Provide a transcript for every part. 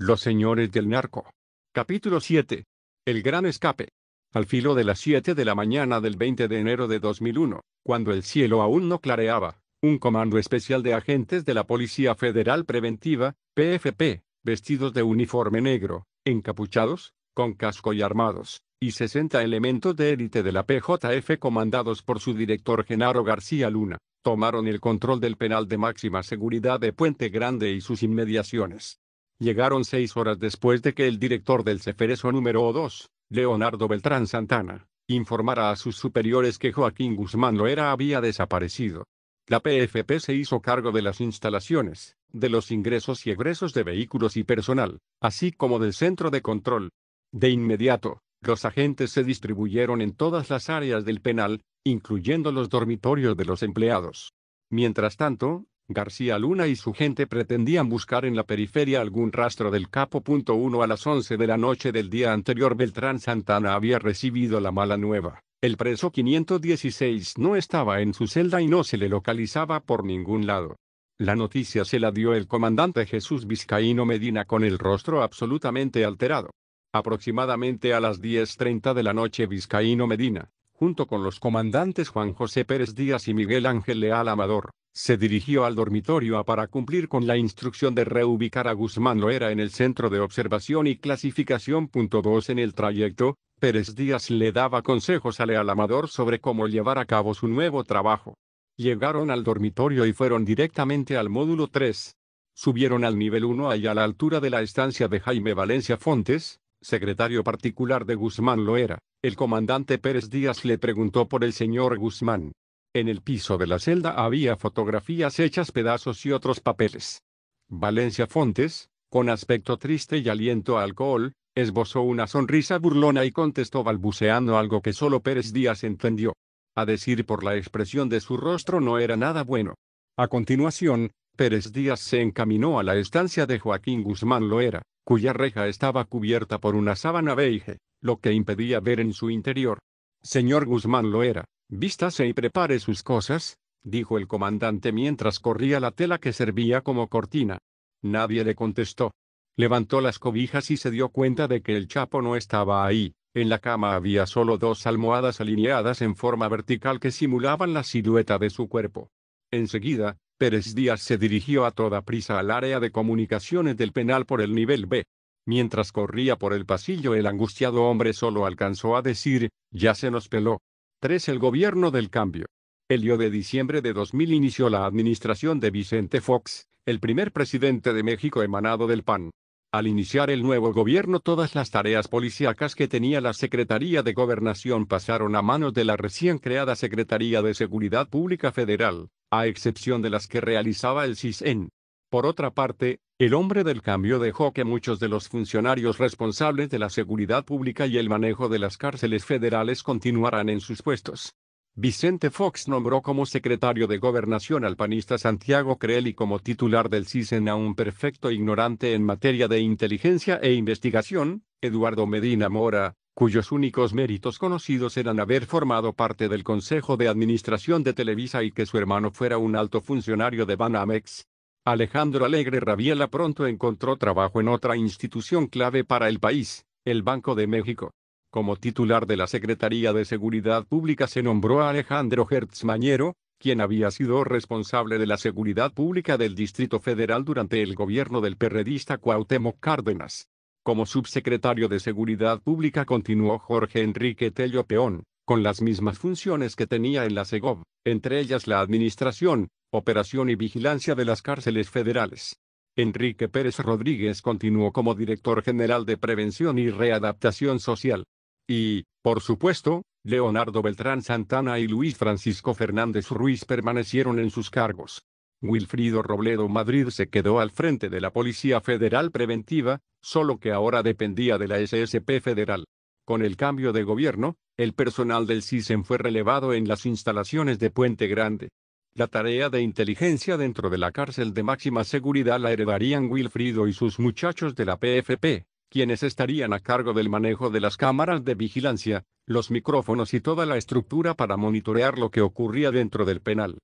Los señores del narco. Capítulo 7. El gran escape. Al filo de las 7 de la mañana del 20 de enero de 2001, cuando el cielo aún no clareaba, un comando especial de agentes de la Policía Federal Preventiva, PFP, vestidos de uniforme negro, encapuchados, con casco y armados, y 60 elementos de élite de la PJF comandados por su director Genaro García Luna, tomaron el control del penal de máxima seguridad de Puente Grande y sus inmediaciones. Llegaron seis horas después de que el director del Ceferezo número 2, Leonardo Beltrán Santana, informara a sus superiores que Joaquín Guzmán Loera había desaparecido. La PFP se hizo cargo de las instalaciones, de los ingresos y egresos de vehículos y personal, así como del centro de control. De inmediato, los agentes se distribuyeron en todas las áreas del penal, incluyendo los dormitorios de los empleados. Mientras tanto, García Luna y su gente pretendían buscar en la periferia algún rastro del capo. Punto a las 11 de la noche del día anterior Beltrán Santana había recibido la mala nueva. El preso 516 no estaba en su celda y no se le localizaba por ningún lado. La noticia se la dio el comandante Jesús Vizcaíno Medina con el rostro absolutamente alterado. Aproximadamente a las 10.30 de la noche Vizcaíno Medina, junto con los comandantes Juan José Pérez Díaz y Miguel Ángel Leal Amador, se dirigió al dormitorio a para cumplir con la instrucción de reubicar a Guzmán Loera en el centro de observación y clasificación. 2 en el trayecto, Pérez Díaz le daba consejos a Leal Amador sobre cómo llevar a cabo su nuevo trabajo. Llegaron al dormitorio y fueron directamente al módulo 3. Subieron al nivel 1 y a la altura de la estancia de Jaime Valencia Fontes, secretario particular de Guzmán Loera, el comandante Pérez Díaz le preguntó por el señor Guzmán. En el piso de la celda había fotografías hechas pedazos y otros papeles. Valencia Fontes, con aspecto triste y aliento a alcohol, esbozó una sonrisa burlona y contestó balbuceando algo que solo Pérez Díaz entendió. A decir por la expresión de su rostro no era nada bueno. A continuación, Pérez Díaz se encaminó a la estancia de Joaquín Guzmán Loera, cuya reja estaba cubierta por una sábana beige, lo que impedía ver en su interior. Señor Guzmán lo era, vístase y prepare sus cosas, dijo el comandante mientras corría la tela que servía como cortina. Nadie le contestó. Levantó las cobijas y se dio cuenta de que el Chapo no estaba ahí. En la cama había solo dos almohadas alineadas en forma vertical que simulaban la silueta de su cuerpo. Enseguida, Pérez Díaz se dirigió a toda prisa al área de comunicaciones del penal por el nivel B. Mientras corría por el pasillo el angustiado hombre solo alcanzó a decir, ya se nos peló. 3. El gobierno del cambio. El 1 de diciembre de 2000 inició la administración de Vicente Fox, el primer presidente de México emanado del PAN. Al iniciar el nuevo gobierno todas las tareas policíacas que tenía la Secretaría de Gobernación pasaron a manos de la recién creada Secretaría de Seguridad Pública Federal a excepción de las que realizaba el CISEN. Por otra parte, el hombre del cambio dejó que muchos de los funcionarios responsables de la seguridad pública y el manejo de las cárceles federales continuaran en sus puestos. Vicente Fox nombró como secretario de gobernación al panista Santiago Creel y como titular del CISEN a un perfecto ignorante en materia de inteligencia e investigación, Eduardo Medina Mora, cuyos únicos méritos conocidos eran haber formado parte del Consejo de Administración de Televisa y que su hermano fuera un alto funcionario de Banamex. Alejandro Alegre Rabiela pronto encontró trabajo en otra institución clave para el país, el Banco de México. Como titular de la Secretaría de Seguridad Pública se nombró a Alejandro Hertz Mañero, quien había sido responsable de la seguridad pública del Distrito Federal durante el gobierno del perredista Cuauhtémoc Cárdenas. Como subsecretario de Seguridad Pública continuó Jorge Enrique Tello Peón, con las mismas funciones que tenía en la SEGOV, entre ellas la administración, operación y vigilancia de las cárceles federales. Enrique Pérez Rodríguez continuó como director general de Prevención y Readaptación Social. Y, por supuesto, Leonardo Beltrán Santana y Luis Francisco Fernández Ruiz permanecieron en sus cargos. Wilfrido Robledo Madrid se quedó al frente de la Policía Federal Preventiva, solo que ahora dependía de la SSP Federal. Con el cambio de gobierno, el personal del CISEN fue relevado en las instalaciones de Puente Grande. La tarea de inteligencia dentro de la cárcel de máxima seguridad la heredarían Wilfrido y sus muchachos de la PFP, quienes estarían a cargo del manejo de las cámaras de vigilancia, los micrófonos y toda la estructura para monitorear lo que ocurría dentro del penal.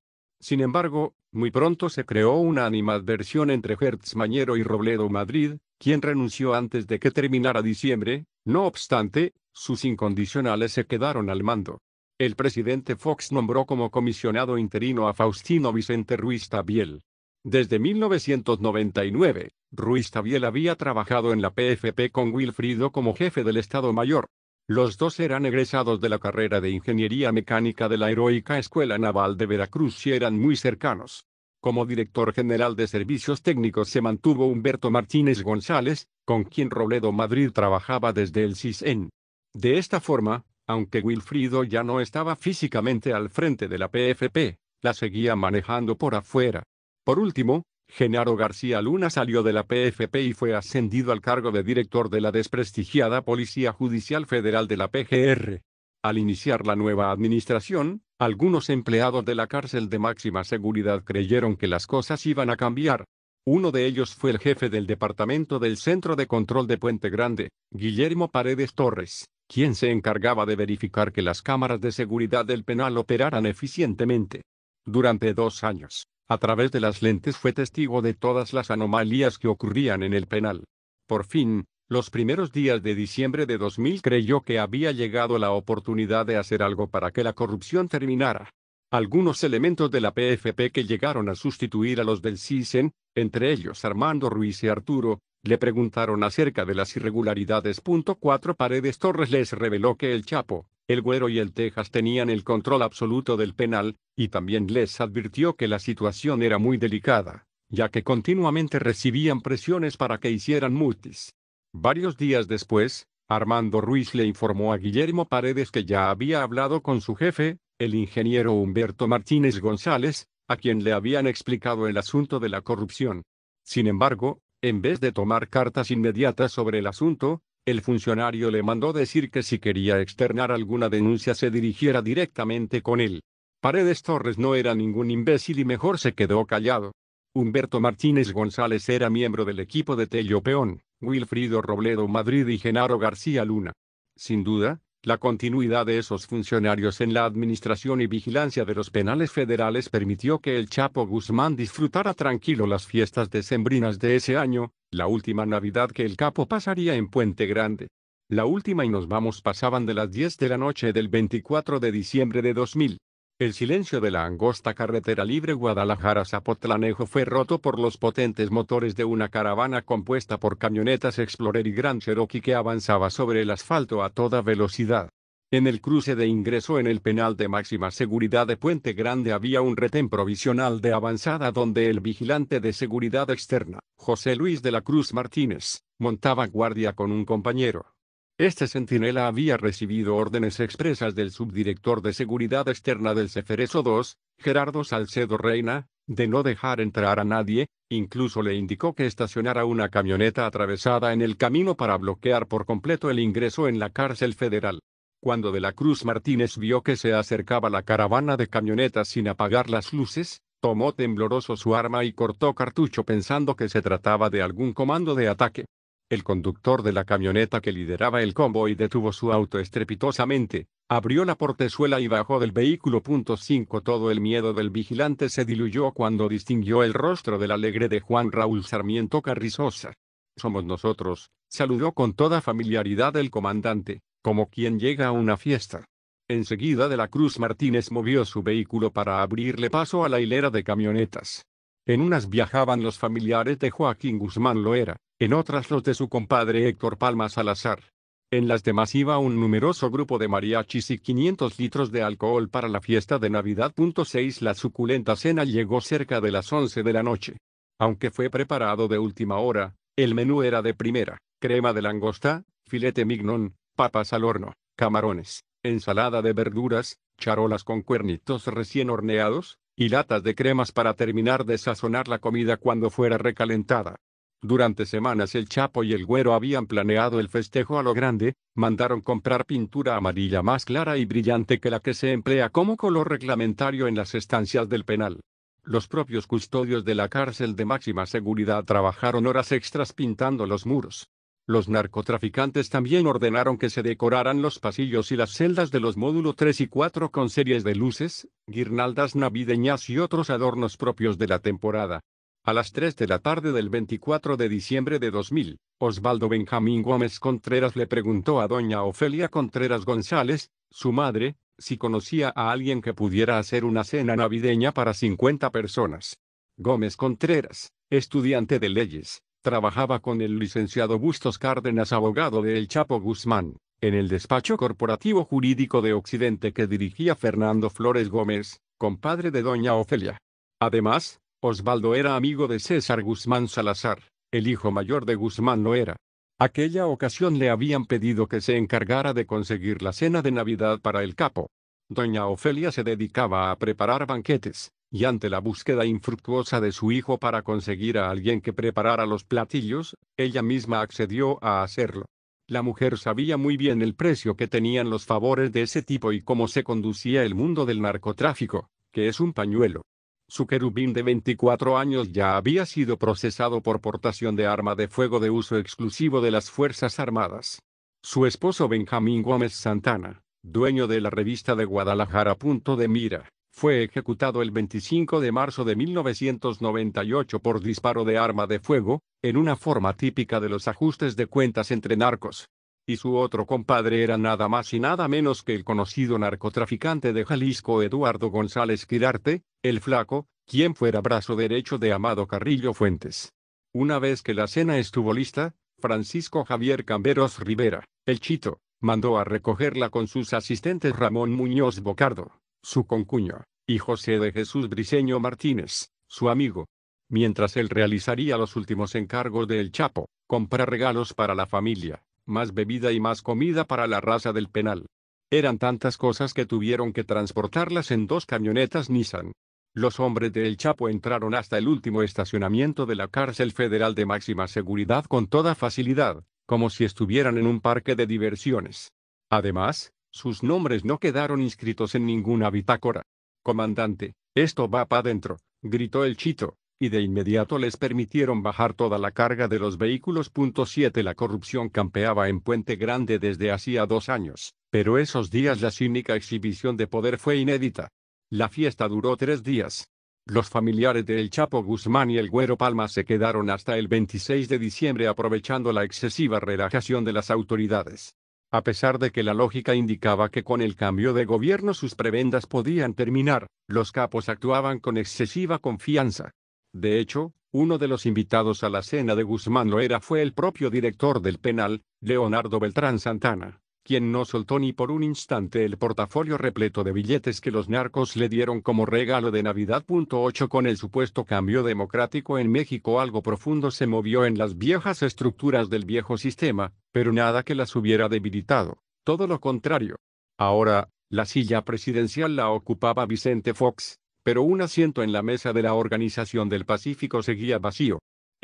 Sin embargo, muy pronto se creó una animadversión entre Hertz Mañero y Robledo Madrid, quien renunció antes de que terminara diciembre, no obstante, sus incondicionales se quedaron al mando. El presidente Fox nombró como comisionado interino a Faustino Vicente Ruiz Tabiel. Desde 1999, Ruiz Tabiel había trabajado en la PFP con Wilfrido como jefe del Estado Mayor. Los dos eran egresados de la carrera de Ingeniería Mecánica de la Heroica Escuela Naval de Veracruz y eran muy cercanos. Como director general de servicios técnicos se mantuvo Humberto Martínez González, con quien Robledo Madrid trabajaba desde el CISEN. De esta forma, aunque Wilfrido ya no estaba físicamente al frente de la PFP, la seguía manejando por afuera. Por último, Genaro García Luna salió de la PFP y fue ascendido al cargo de director de la desprestigiada Policía Judicial Federal de la PGR. Al iniciar la nueva administración, algunos empleados de la cárcel de máxima seguridad creyeron que las cosas iban a cambiar. Uno de ellos fue el jefe del departamento del Centro de Control de Puente Grande, Guillermo Paredes Torres, quien se encargaba de verificar que las cámaras de seguridad del penal operaran eficientemente. Durante dos años, a través de las lentes fue testigo de todas las anomalías que ocurrían en el penal. Por fin, los primeros días de diciembre de 2000 creyó que había llegado la oportunidad de hacer algo para que la corrupción terminara. Algunos elementos de la PFP que llegaron a sustituir a los del CISEN, entre ellos Armando Ruiz y Arturo, le preguntaron acerca de las irregularidades. Cuatro Paredes Torres les reveló que el Chapo, el Güero y el Texas tenían el control absoluto del penal, y también les advirtió que la situación era muy delicada, ya que continuamente recibían presiones para que hicieran multis. Varios días después, Armando Ruiz le informó a Guillermo Paredes que ya había hablado con su jefe, el ingeniero Humberto Martínez González, a quien le habían explicado el asunto de la corrupción. Sin embargo, en vez de tomar cartas inmediatas sobre el asunto, el funcionario le mandó decir que si quería externar alguna denuncia se dirigiera directamente con él. Paredes Torres no era ningún imbécil y mejor se quedó callado. Humberto Martínez González era miembro del equipo de Tello Peón, Wilfrido Robledo Madrid y Genaro García Luna. Sin duda, la continuidad de esos funcionarios en la administración y vigilancia de los penales federales permitió que el Chapo Guzmán disfrutara tranquilo las fiestas decembrinas de ese año, la última Navidad que el capo pasaría en Puente Grande. La última y nos vamos pasaban de las 10 de la noche del 24 de diciembre de 2000. El silencio de la angosta carretera libre Guadalajara-Zapotlanejo fue roto por los potentes motores de una caravana compuesta por camionetas Explorer y Gran Cherokee que avanzaba sobre el asfalto a toda velocidad. En el cruce de ingreso en el penal de máxima seguridad de Puente Grande había un retén provisional de avanzada donde el vigilante de seguridad externa, José Luis de la Cruz Martínez, montaba guardia con un compañero. Este centinela había recibido órdenes expresas del subdirector de seguridad externa del Cefereso II, Gerardo Salcedo Reina, de no dejar entrar a nadie, incluso le indicó que estacionara una camioneta atravesada en el camino para bloquear por completo el ingreso en la cárcel federal. Cuando de la Cruz Martínez vio que se acercaba la caravana de camionetas sin apagar las luces, tomó tembloroso su arma y cortó cartucho pensando que se trataba de algún comando de ataque. El conductor de la camioneta que lideraba el convoy detuvo su auto estrepitosamente, abrió la portezuela y bajó del vehículo. 5. Todo el miedo del vigilante se diluyó cuando distinguió el rostro del alegre de Juan Raúl Sarmiento Carrizosa. Somos nosotros, saludó con toda familiaridad el comandante, como quien llega a una fiesta. Enseguida de la Cruz Martínez movió su vehículo para abrirle paso a la hilera de camionetas. En unas viajaban los familiares de Joaquín Guzmán Loera, en otras los de su compadre Héctor Palma Salazar. En las demás iba un numeroso grupo de mariachis y 500 litros de alcohol para la fiesta de Navidad. 6. La suculenta cena llegó cerca de las 11 de la noche. Aunque fue preparado de última hora, el menú era de primera, crema de langosta, filete mignon, papas al horno, camarones, ensalada de verduras, charolas con cuernitos recién horneados, y latas de cremas para terminar de sazonar la comida cuando fuera recalentada. Durante semanas el Chapo y el Güero habían planeado el festejo a lo grande, mandaron comprar pintura amarilla más clara y brillante que la que se emplea como color reglamentario en las estancias del penal. Los propios custodios de la cárcel de máxima seguridad trabajaron horas extras pintando los muros. Los narcotraficantes también ordenaron que se decoraran los pasillos y las celdas de los módulos 3 y 4 con series de luces, guirnaldas navideñas y otros adornos propios de la temporada. A las 3 de la tarde del 24 de diciembre de 2000, Osvaldo Benjamín Gómez Contreras le preguntó a doña Ofelia Contreras González, su madre, si conocía a alguien que pudiera hacer una cena navideña para 50 personas. Gómez Contreras, estudiante de leyes, Trabajaba con el licenciado Bustos Cárdenas, abogado de El Chapo Guzmán, en el despacho corporativo jurídico de Occidente que dirigía Fernando Flores Gómez, compadre de doña Ofelia. Además, Osvaldo era amigo de César Guzmán Salazar, el hijo mayor de Guzmán lo era. Aquella ocasión le habían pedido que se encargara de conseguir la cena de Navidad para el capo. Doña Ofelia se dedicaba a preparar banquetes, y ante la búsqueda infructuosa de su hijo para conseguir a alguien que preparara los platillos, ella misma accedió a hacerlo. La mujer sabía muy bien el precio que tenían los favores de ese tipo y cómo se conducía el mundo del narcotráfico, que es un pañuelo. Su querubín de 24 años ya había sido procesado por portación de arma de fuego de uso exclusivo de las Fuerzas Armadas. Su esposo Benjamín Gómez Santana, dueño de la revista de Guadalajara. Punto de Mira, fue ejecutado el 25 de marzo de 1998 por disparo de arma de fuego, en una forma típica de los ajustes de cuentas entre narcos. Y su otro compadre era nada más y nada menos que el conocido narcotraficante de Jalisco Eduardo González Quirarte, el flaco, quien fuera brazo derecho de Amado Carrillo Fuentes. Una vez que la cena estuvo lista, Francisco Javier Camberos Rivera, el Chito, mandó a recogerla con sus asistentes Ramón Muñoz Bocardo, su concuño, y José de Jesús Briseño Martínez, su amigo. Mientras él realizaría los últimos encargos de El Chapo, comprar regalos para la familia, más bebida y más comida para la raza del penal. Eran tantas cosas que tuvieron que transportarlas en dos camionetas Nissan. Los hombres de El Chapo entraron hasta el último estacionamiento de la cárcel federal de máxima seguridad con toda facilidad, como si estuvieran en un parque de diversiones. Además, sus nombres no quedaron inscritos en ninguna bitácora. Comandante, esto va para dentro, gritó el chito, y de inmediato les permitieron bajar toda la carga de los vehículos. 7. La corrupción campeaba en Puente Grande desde hacía dos años, pero esos días la cínica exhibición de poder fue inédita. La fiesta duró tres días. Los familiares de El Chapo Guzmán y el Güero Palma se quedaron hasta el 26 de diciembre aprovechando la excesiva relajación de las autoridades a pesar de que la lógica indicaba que con el cambio de gobierno sus prebendas podían terminar, los capos actuaban con excesiva confianza. De hecho, uno de los invitados a la cena de Guzmán Loera fue el propio director del penal, Leonardo Beltrán Santana quien no soltó ni por un instante el portafolio repleto de billetes que los narcos le dieron como regalo de Navidad. 8 Con el supuesto cambio democrático en México algo profundo se movió en las viejas estructuras del viejo sistema, pero nada que las hubiera debilitado, todo lo contrario. Ahora, la silla presidencial la ocupaba Vicente Fox, pero un asiento en la mesa de la Organización del Pacífico seguía vacío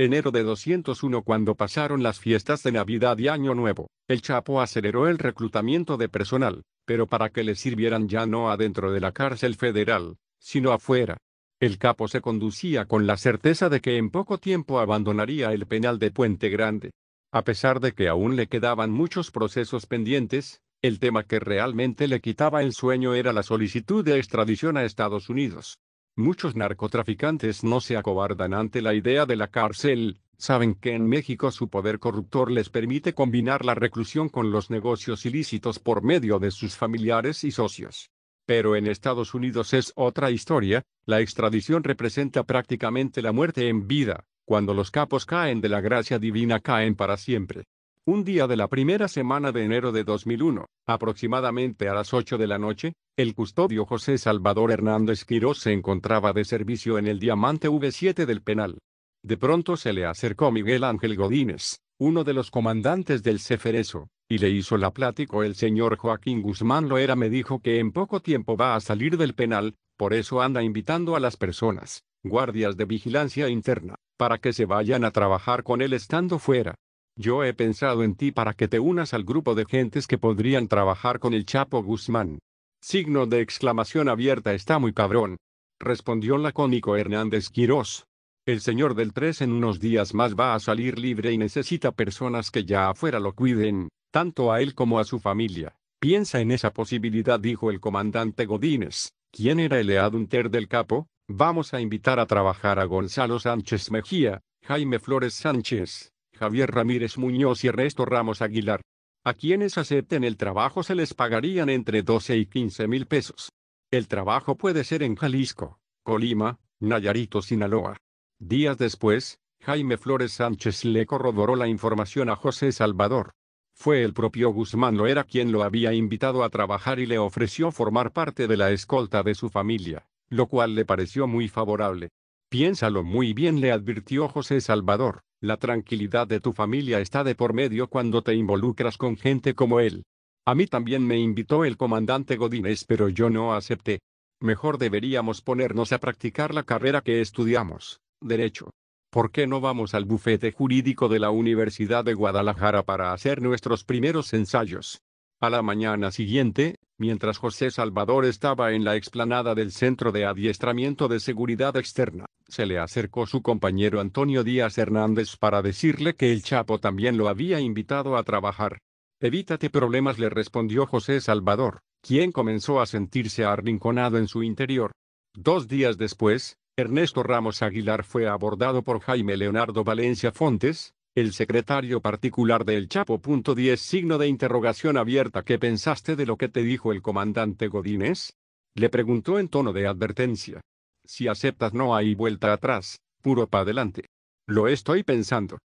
enero de 201 cuando pasaron las fiestas de Navidad y Año Nuevo, el Chapo aceleró el reclutamiento de personal, pero para que le sirvieran ya no adentro de la cárcel federal, sino afuera. El capo se conducía con la certeza de que en poco tiempo abandonaría el penal de Puente Grande. A pesar de que aún le quedaban muchos procesos pendientes, el tema que realmente le quitaba el sueño era la solicitud de extradición a Estados Unidos. Muchos narcotraficantes no se acobardan ante la idea de la cárcel, saben que en México su poder corruptor les permite combinar la reclusión con los negocios ilícitos por medio de sus familiares y socios. Pero en Estados Unidos es otra historia, la extradición representa prácticamente la muerte en vida, cuando los capos caen de la gracia divina caen para siempre. Un día de la primera semana de enero de 2001, aproximadamente a las 8 de la noche, el custodio José Salvador Hernández Quirós se encontraba de servicio en el Diamante V7 del penal. De pronto se le acercó Miguel Ángel Godínez, uno de los comandantes del Cefereso, y le hizo la plática el señor Joaquín Guzmán Loera me dijo que en poco tiempo va a salir del penal, por eso anda invitando a las personas, guardias de vigilancia interna, para que se vayan a trabajar con él estando fuera. Yo he pensado en ti para que te unas al grupo de gentes que podrían trabajar con el Chapo Guzmán. Signo de exclamación abierta está muy cabrón. Respondió lacónico Hernández Quirós. El señor del 3 en unos días más va a salir libre y necesita personas que ya afuera lo cuiden, tanto a él como a su familia. Piensa en esa posibilidad, dijo el comandante Godínez, quien era el eadunter del capo. Vamos a invitar a trabajar a Gonzalo Sánchez Mejía, Jaime Flores Sánchez, Javier Ramírez Muñoz y Ernesto Ramos Aguilar. A quienes acepten el trabajo se les pagarían entre 12 y 15 mil pesos. El trabajo puede ser en Jalisco, Colima, Nayarito, Sinaloa. Días después, Jaime Flores Sánchez le corroboró la información a José Salvador. Fue el propio Guzmán Loera quien lo había invitado a trabajar y le ofreció formar parte de la escolta de su familia, lo cual le pareció muy favorable. Piénsalo muy bien, le advirtió José Salvador. La tranquilidad de tu familia está de por medio cuando te involucras con gente como él. A mí también me invitó el comandante Godínez, pero yo no acepté. Mejor deberíamos ponernos a practicar la carrera que estudiamos, derecho. ¿Por qué no vamos al bufete jurídico de la Universidad de Guadalajara para hacer nuestros primeros ensayos? A la mañana siguiente, mientras José Salvador estaba en la explanada del Centro de Adiestramiento de Seguridad Externa, se le acercó su compañero Antonio Díaz Hernández para decirle que el Chapo también lo había invitado a trabajar. Evítate problemas le respondió José Salvador, quien comenzó a sentirse arrinconado en su interior. Dos días después, Ernesto Ramos Aguilar fue abordado por Jaime Leonardo Valencia Fontes, el secretario particular del Chapo. 10 signo de interrogación abierta. ¿Qué pensaste de lo que te dijo el comandante Godínez? Le preguntó en tono de advertencia. Si aceptas no hay vuelta atrás, puro pa' adelante. Lo estoy pensando.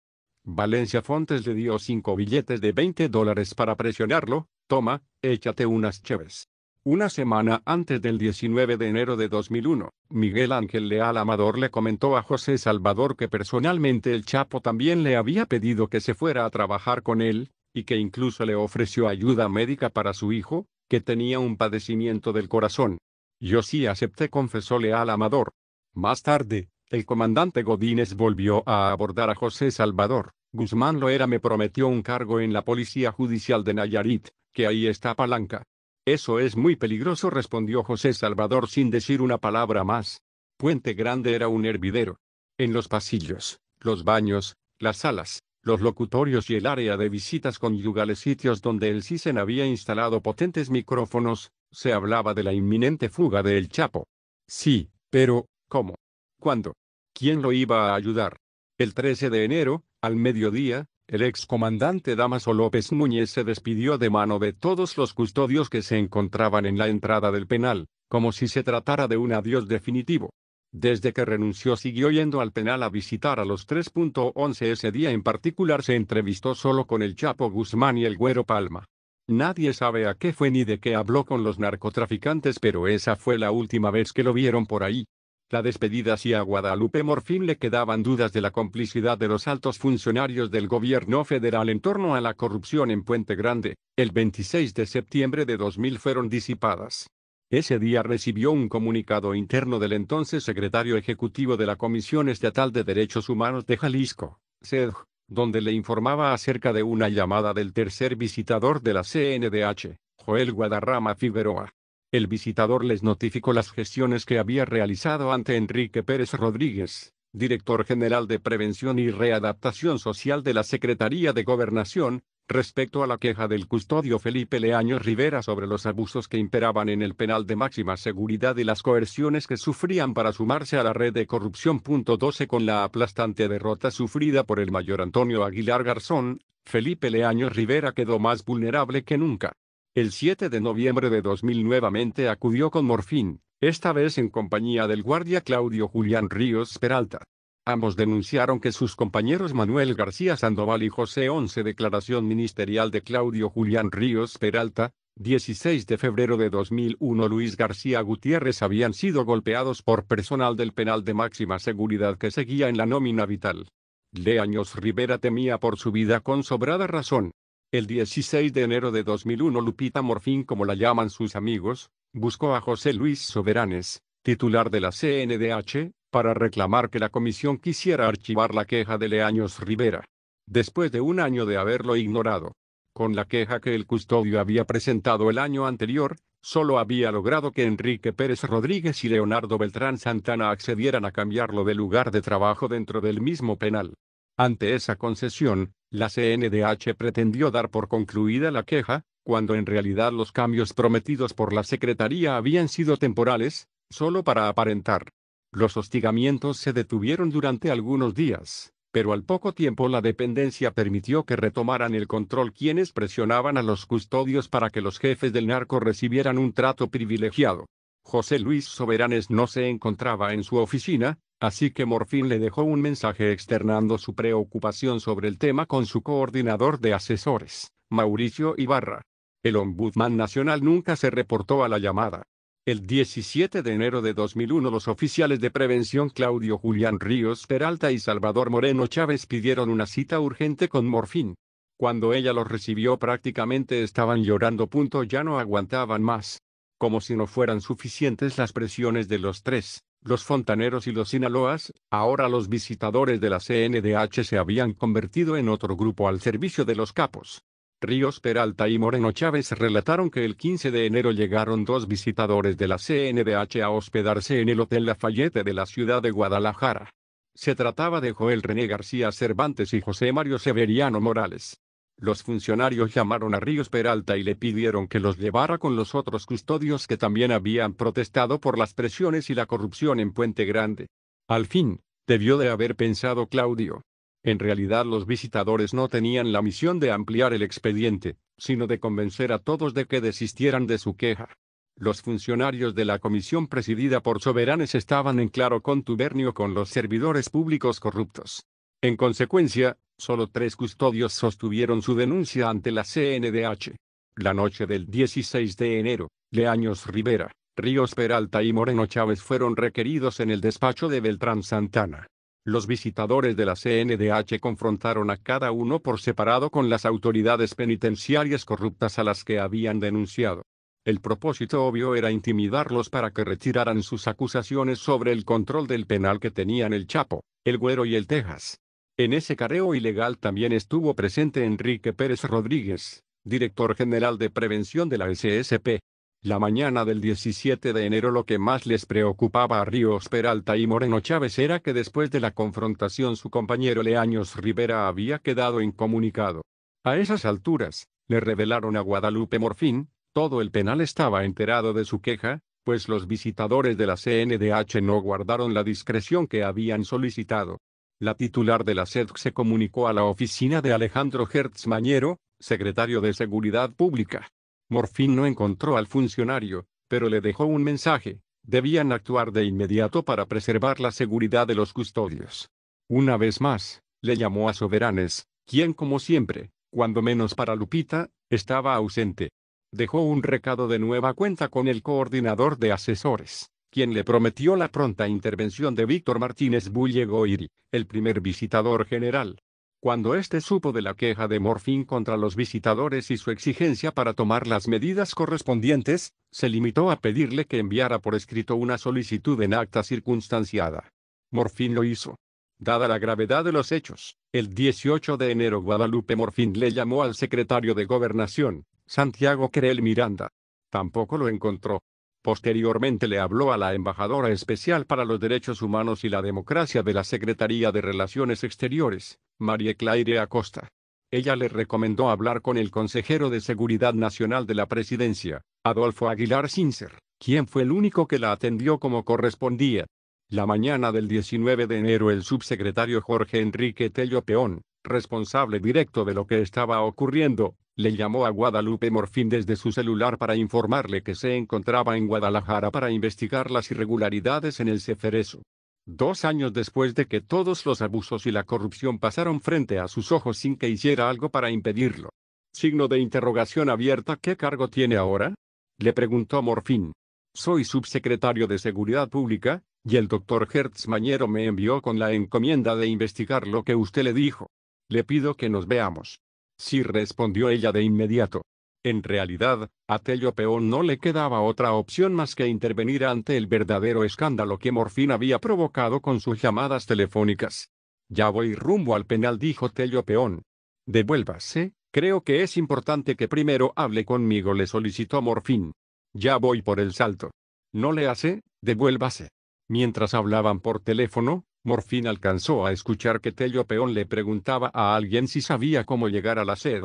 Valencia Fontes le dio cinco billetes de 20 dólares para presionarlo, toma, échate unas cheves. Una semana antes del 19 de enero de 2001, Miguel Ángel Leal Amador le comentó a José Salvador que personalmente el Chapo también le había pedido que se fuera a trabajar con él, y que incluso le ofreció ayuda médica para su hijo, que tenía un padecimiento del corazón. Yo sí acepté, confesó Leal Amador. Más tarde, el comandante Godínez volvió a abordar a José Salvador. Guzmán Loera me prometió un cargo en la Policía Judicial de Nayarit, que ahí está palanca. Eso es muy peligroso, respondió José Salvador sin decir una palabra más. Puente Grande era un hervidero. En los pasillos, los baños, las salas, los locutorios y el área de visitas conyugales sitios donde el CISEN había instalado potentes micrófonos, se hablaba de la inminente fuga de El Chapo. Sí, pero, ¿cómo? ¿Cuándo? ¿Quién lo iba a ayudar? El 13 de enero, al mediodía, el excomandante Damaso López Núñez se despidió de mano de todos los custodios que se encontraban en la entrada del penal, como si se tratara de un adiós definitivo. Desde que renunció siguió yendo al penal a visitar a los 3.11 ese día en particular se entrevistó solo con el Chapo Guzmán y el Güero Palma. Nadie sabe a qué fue ni de qué habló con los narcotraficantes pero esa fue la última vez que lo vieron por ahí. La despedida si Guadalupe Morfín le quedaban dudas de la complicidad de los altos funcionarios del gobierno federal en torno a la corrupción en Puente Grande, el 26 de septiembre de 2000 fueron disipadas. Ese día recibió un comunicado interno del entonces secretario ejecutivo de la Comisión Estatal de Derechos Humanos de Jalisco, SEDG, donde le informaba acerca de una llamada del tercer visitador de la CNDH, Joel Guadarrama Figueroa, el visitador les notificó las gestiones que había realizado ante Enrique Pérez Rodríguez, director general de Prevención y Readaptación Social de la Secretaría de Gobernación, respecto a la queja del custodio Felipe Leaño Rivera sobre los abusos que imperaban en el penal de máxima seguridad y las coerciones que sufrían para sumarse a la red de corrupción. 12 Con la aplastante derrota sufrida por el mayor Antonio Aguilar Garzón, Felipe Leaño Rivera quedó más vulnerable que nunca. El 7 de noviembre de 2000 nuevamente acudió con Morfín, esta vez en compañía del guardia Claudio Julián Ríos Peralta. Ambos denunciaron que sus compañeros Manuel García Sandoval y José Once, declaración ministerial de Claudio Julián Ríos Peralta, 16 de febrero de 2001 Luis García Gutiérrez habían sido golpeados por personal del penal de máxima seguridad que seguía en la nómina vital. Leaños Rivera temía por su vida con sobrada razón. El 16 de enero de 2001 Lupita Morfín, como la llaman sus amigos, buscó a José Luis Soberanes, titular de la CNDH, para reclamar que la comisión quisiera archivar la queja de Leaños Rivera. Después de un año de haberlo ignorado, con la queja que el custodio había presentado el año anterior, solo había logrado que Enrique Pérez Rodríguez y Leonardo Beltrán Santana accedieran a cambiarlo de lugar de trabajo dentro del mismo penal. Ante esa concesión, la CNDH pretendió dar por concluida la queja, cuando en realidad los cambios prometidos por la Secretaría habían sido temporales, solo para aparentar. Los hostigamientos se detuvieron durante algunos días, pero al poco tiempo la dependencia permitió que retomaran el control quienes presionaban a los custodios para que los jefes del narco recibieran un trato privilegiado. José Luis Soberanes no se encontraba en su oficina, Así que Morfin le dejó un mensaje externando su preocupación sobre el tema con su coordinador de asesores, Mauricio Ibarra. El Ombudsman Nacional nunca se reportó a la llamada. El 17 de enero de 2001 los oficiales de prevención Claudio Julián Ríos Peralta y Salvador Moreno Chávez pidieron una cita urgente con Morfin. Cuando ella los recibió prácticamente estaban llorando. Punto, ya no aguantaban más. Como si no fueran suficientes las presiones de los tres, los fontaneros y los sinaloas, ahora los visitadores de la CNDH se habían convertido en otro grupo al servicio de los capos. Ríos Peralta y Moreno Chávez relataron que el 15 de enero llegaron dos visitadores de la CNDH a hospedarse en el Hotel Lafayette de la ciudad de Guadalajara. Se trataba de Joel René García Cervantes y José Mario Severiano Morales. Los funcionarios llamaron a Ríos Peralta y le pidieron que los llevara con los otros custodios que también habían protestado por las presiones y la corrupción en Puente Grande. Al fin, debió de haber pensado Claudio. En realidad los visitadores no tenían la misión de ampliar el expediente, sino de convencer a todos de que desistieran de su queja. Los funcionarios de la comisión presidida por soberanes estaban en claro contubernio con los servidores públicos corruptos. En consecuencia, Solo tres custodios sostuvieron su denuncia ante la CNDH. La noche del 16 de enero, Leaños Rivera, Ríos Peralta y Moreno Chávez fueron requeridos en el despacho de Beltrán Santana. Los visitadores de la CNDH confrontaron a cada uno por separado con las autoridades penitenciarias corruptas a las que habían denunciado. El propósito obvio era intimidarlos para que retiraran sus acusaciones sobre el control del penal que tenían el Chapo, el Güero y el Texas. En ese careo ilegal también estuvo presente Enrique Pérez Rodríguez, director general de prevención de la SSP. La mañana del 17 de enero lo que más les preocupaba a Ríos Peralta y Moreno Chávez era que después de la confrontación su compañero Leaños Rivera había quedado incomunicado. A esas alturas, le revelaron a Guadalupe Morfín, todo el penal estaba enterado de su queja, pues los visitadores de la CNDH no guardaron la discreción que habían solicitado. La titular de la SEDC se comunicó a la oficina de Alejandro Hertz Mañero, secretario de Seguridad Pública. Morfín no encontró al funcionario, pero le dejó un mensaje. Debían actuar de inmediato para preservar la seguridad de los custodios. Una vez más, le llamó a Soberanes, quien como siempre, cuando menos para Lupita, estaba ausente. Dejó un recado de nueva cuenta con el coordinador de asesores quien le prometió la pronta intervención de Víctor Martínez Bullegoiri, el primer visitador general. Cuando éste supo de la queja de Morfín contra los visitadores y su exigencia para tomar las medidas correspondientes, se limitó a pedirle que enviara por escrito una solicitud en acta circunstanciada. Morfín lo hizo. Dada la gravedad de los hechos, el 18 de enero Guadalupe Morfín le llamó al secretario de Gobernación, Santiago Creel Miranda. Tampoco lo encontró. Posteriormente le habló a la embajadora especial para los derechos humanos y la democracia de la Secretaría de Relaciones Exteriores, María Claire Acosta. Ella le recomendó hablar con el consejero de Seguridad Nacional de la Presidencia, Adolfo Aguilar Sincer, quien fue el único que la atendió como correspondía. La mañana del 19 de enero el subsecretario Jorge Enrique Tello Peón, responsable directo de lo que estaba ocurriendo, le llamó a Guadalupe Morfín desde su celular para informarle que se encontraba en Guadalajara para investigar las irregularidades en el Ceferezo. Dos años después de que todos los abusos y la corrupción pasaron frente a sus ojos sin que hiciera algo para impedirlo. Signo de interrogación abierta ¿Qué cargo tiene ahora? Le preguntó Morfín. Soy subsecretario de Seguridad Pública, y el doctor Hertz Mañero me envió con la encomienda de investigar lo que usted le dijo. Le pido que nos veamos. Sí respondió ella de inmediato. En realidad, a Tello Peón no le quedaba otra opción más que intervenir ante el verdadero escándalo que Morfín había provocado con sus llamadas telefónicas. Ya voy rumbo al penal, dijo Tello Peón. Devuélvase, creo que es importante que primero hable conmigo, le solicitó Morfín. Ya voy por el salto. No le hace, devuélvase. Mientras hablaban por teléfono, Morfin alcanzó a escuchar que Tello Peón le preguntaba a alguien si sabía cómo llegar a la sed.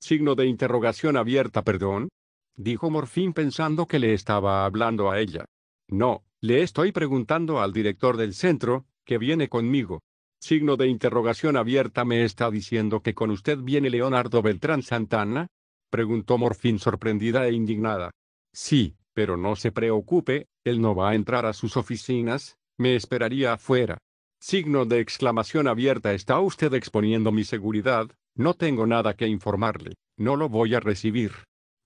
Signo de interrogación abierta, perdón. Dijo Morfin pensando que le estaba hablando a ella. No, le estoy preguntando al director del centro, que viene conmigo. Signo de interrogación abierta me está diciendo que con usted viene Leonardo Beltrán Santana? preguntó Morfín sorprendida e indignada. Sí, pero no se preocupe, él no va a entrar a sus oficinas, me esperaría afuera. Signo de exclamación abierta. Está usted exponiendo mi seguridad, no tengo nada que informarle, no lo voy a recibir.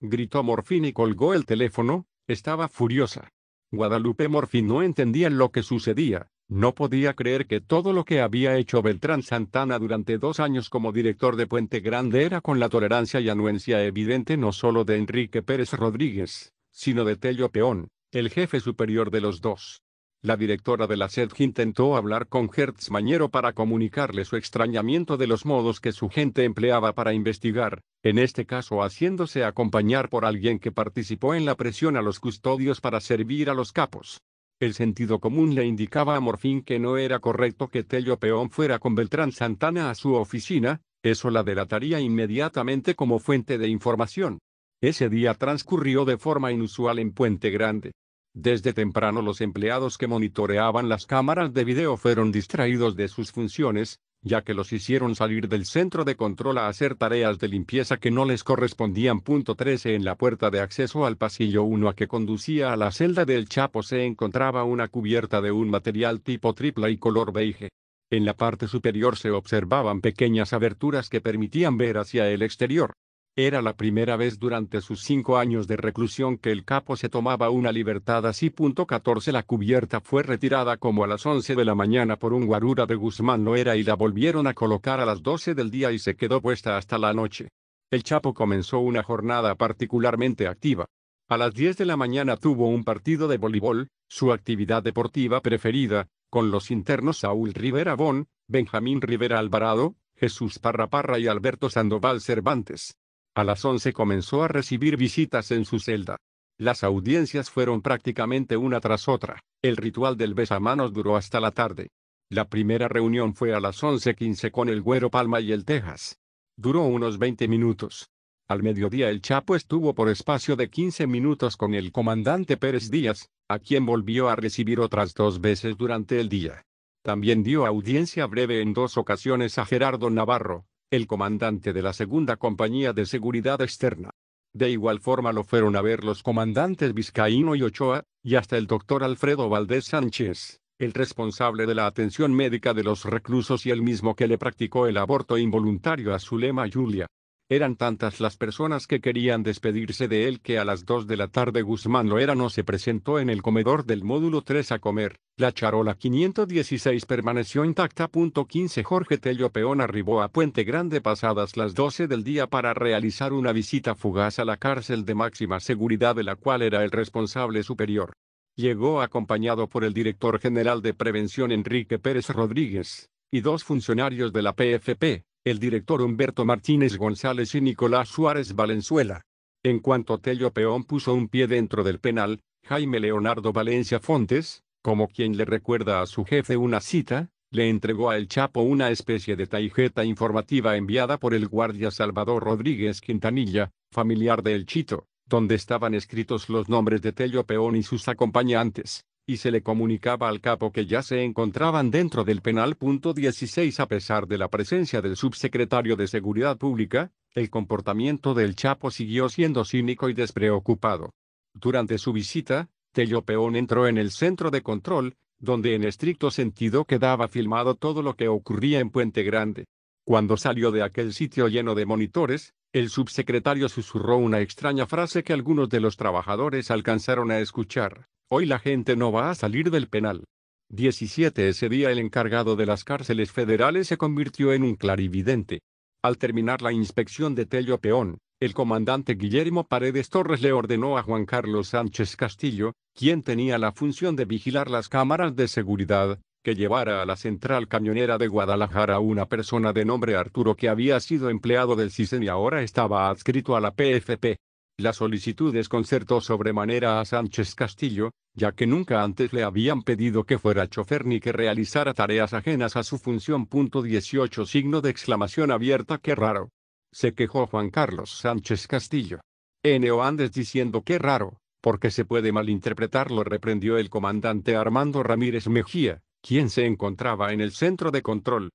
Gritó Morfín y colgó el teléfono, estaba furiosa. Guadalupe Morfín no entendía lo que sucedía, no podía creer que todo lo que había hecho Beltrán Santana durante dos años como director de Puente Grande era con la tolerancia y anuencia evidente no solo de Enrique Pérez Rodríguez, sino de Tello Peón, el jefe superior de los dos. La directora de la SEDG intentó hablar con Hertz Mañero para comunicarle su extrañamiento de los modos que su gente empleaba para investigar, en este caso haciéndose acompañar por alguien que participó en la presión a los custodios para servir a los capos. El sentido común le indicaba a Morfín que no era correcto que Tello Peón fuera con Beltrán Santana a su oficina, eso la delataría inmediatamente como fuente de información. Ese día transcurrió de forma inusual en Puente Grande. Desde temprano los empleados que monitoreaban las cámaras de video fueron distraídos de sus funciones, ya que los hicieron salir del centro de control a hacer tareas de limpieza que no les correspondían. Punto 13 En la puerta de acceso al pasillo 1 a que conducía a la celda del Chapo se encontraba una cubierta de un material tipo tripla y color beige. En la parte superior se observaban pequeñas aberturas que permitían ver hacia el exterior. Era la primera vez durante sus cinco años de reclusión que el capo se tomaba una libertad así. 14 La cubierta fue retirada como a las 11 de la mañana por un guarura de Guzmán Loera y la volvieron a colocar a las 12 del día y se quedó puesta hasta la noche. El Chapo comenzó una jornada particularmente activa. A las 10 de la mañana tuvo un partido de voleibol, su actividad deportiva preferida, con los internos Saúl Rivera Bon, Benjamín Rivera Alvarado, Jesús Parraparra y Alberto Sandoval Cervantes. A las 11 comenzó a recibir visitas en su celda. Las audiencias fueron prácticamente una tras otra. El ritual del besamanos duró hasta la tarde. La primera reunión fue a las 11.15 con el Güero Palma y el Texas. Duró unos 20 minutos. Al mediodía el Chapo estuvo por espacio de 15 minutos con el comandante Pérez Díaz, a quien volvió a recibir otras dos veces durante el día. También dio audiencia breve en dos ocasiones a Gerardo Navarro, el comandante de la segunda compañía de seguridad externa. De igual forma lo fueron a ver los comandantes Vizcaíno y Ochoa, y hasta el doctor Alfredo Valdés Sánchez, el responsable de la atención médica de los reclusos y el mismo que le practicó el aborto involuntario a Zulema Julia. Eran tantas las personas que querían despedirse de él que a las 2 de la tarde Guzmán Loera no se presentó en el comedor del módulo 3 a comer. La charola 516 permaneció intacta. 15 Jorge Tello Peón arribó a Puente Grande pasadas las 12 del día para realizar una visita fugaz a la cárcel de máxima seguridad de la cual era el responsable superior. Llegó acompañado por el director general de prevención Enrique Pérez Rodríguez y dos funcionarios de la PFP el director Humberto Martínez González y Nicolás Suárez Valenzuela. En cuanto Tello Peón puso un pie dentro del penal, Jaime Leonardo Valencia Fontes, como quien le recuerda a su jefe una cita, le entregó a El Chapo una especie de tarjeta informativa enviada por el guardia Salvador Rodríguez Quintanilla, familiar del El Chito, donde estaban escritos los nombres de Tello Peón y sus acompañantes y se le comunicaba al capo que ya se encontraban dentro del penal. 16 A pesar de la presencia del subsecretario de Seguridad Pública, el comportamiento del Chapo siguió siendo cínico y despreocupado. Durante su visita, Tello Peón entró en el centro de control, donde en estricto sentido quedaba filmado todo lo que ocurría en Puente Grande. Cuando salió de aquel sitio lleno de monitores, el subsecretario susurró una extraña frase que algunos de los trabajadores alcanzaron a escuchar. Hoy la gente no va a salir del penal. 17 Ese día el encargado de las cárceles federales se convirtió en un clarividente. Al terminar la inspección de Tello Peón, el comandante Guillermo Paredes Torres le ordenó a Juan Carlos Sánchez Castillo, quien tenía la función de vigilar las cámaras de seguridad, que llevara a la central camionera de Guadalajara a una persona de nombre Arturo que había sido empleado del CISEN y ahora estaba adscrito a la PFP. La solicitud desconcertó sobremanera a Sánchez Castillo, ya que nunca antes le habían pedido que fuera chofer ni que realizara tareas ajenas a su función. 18 signo de exclamación abierta qué raro. Se quejó Juan Carlos Sánchez Castillo. N.O. Andes diciendo qué raro, porque se puede malinterpretarlo reprendió el comandante Armando Ramírez Mejía, quien se encontraba en el centro de control.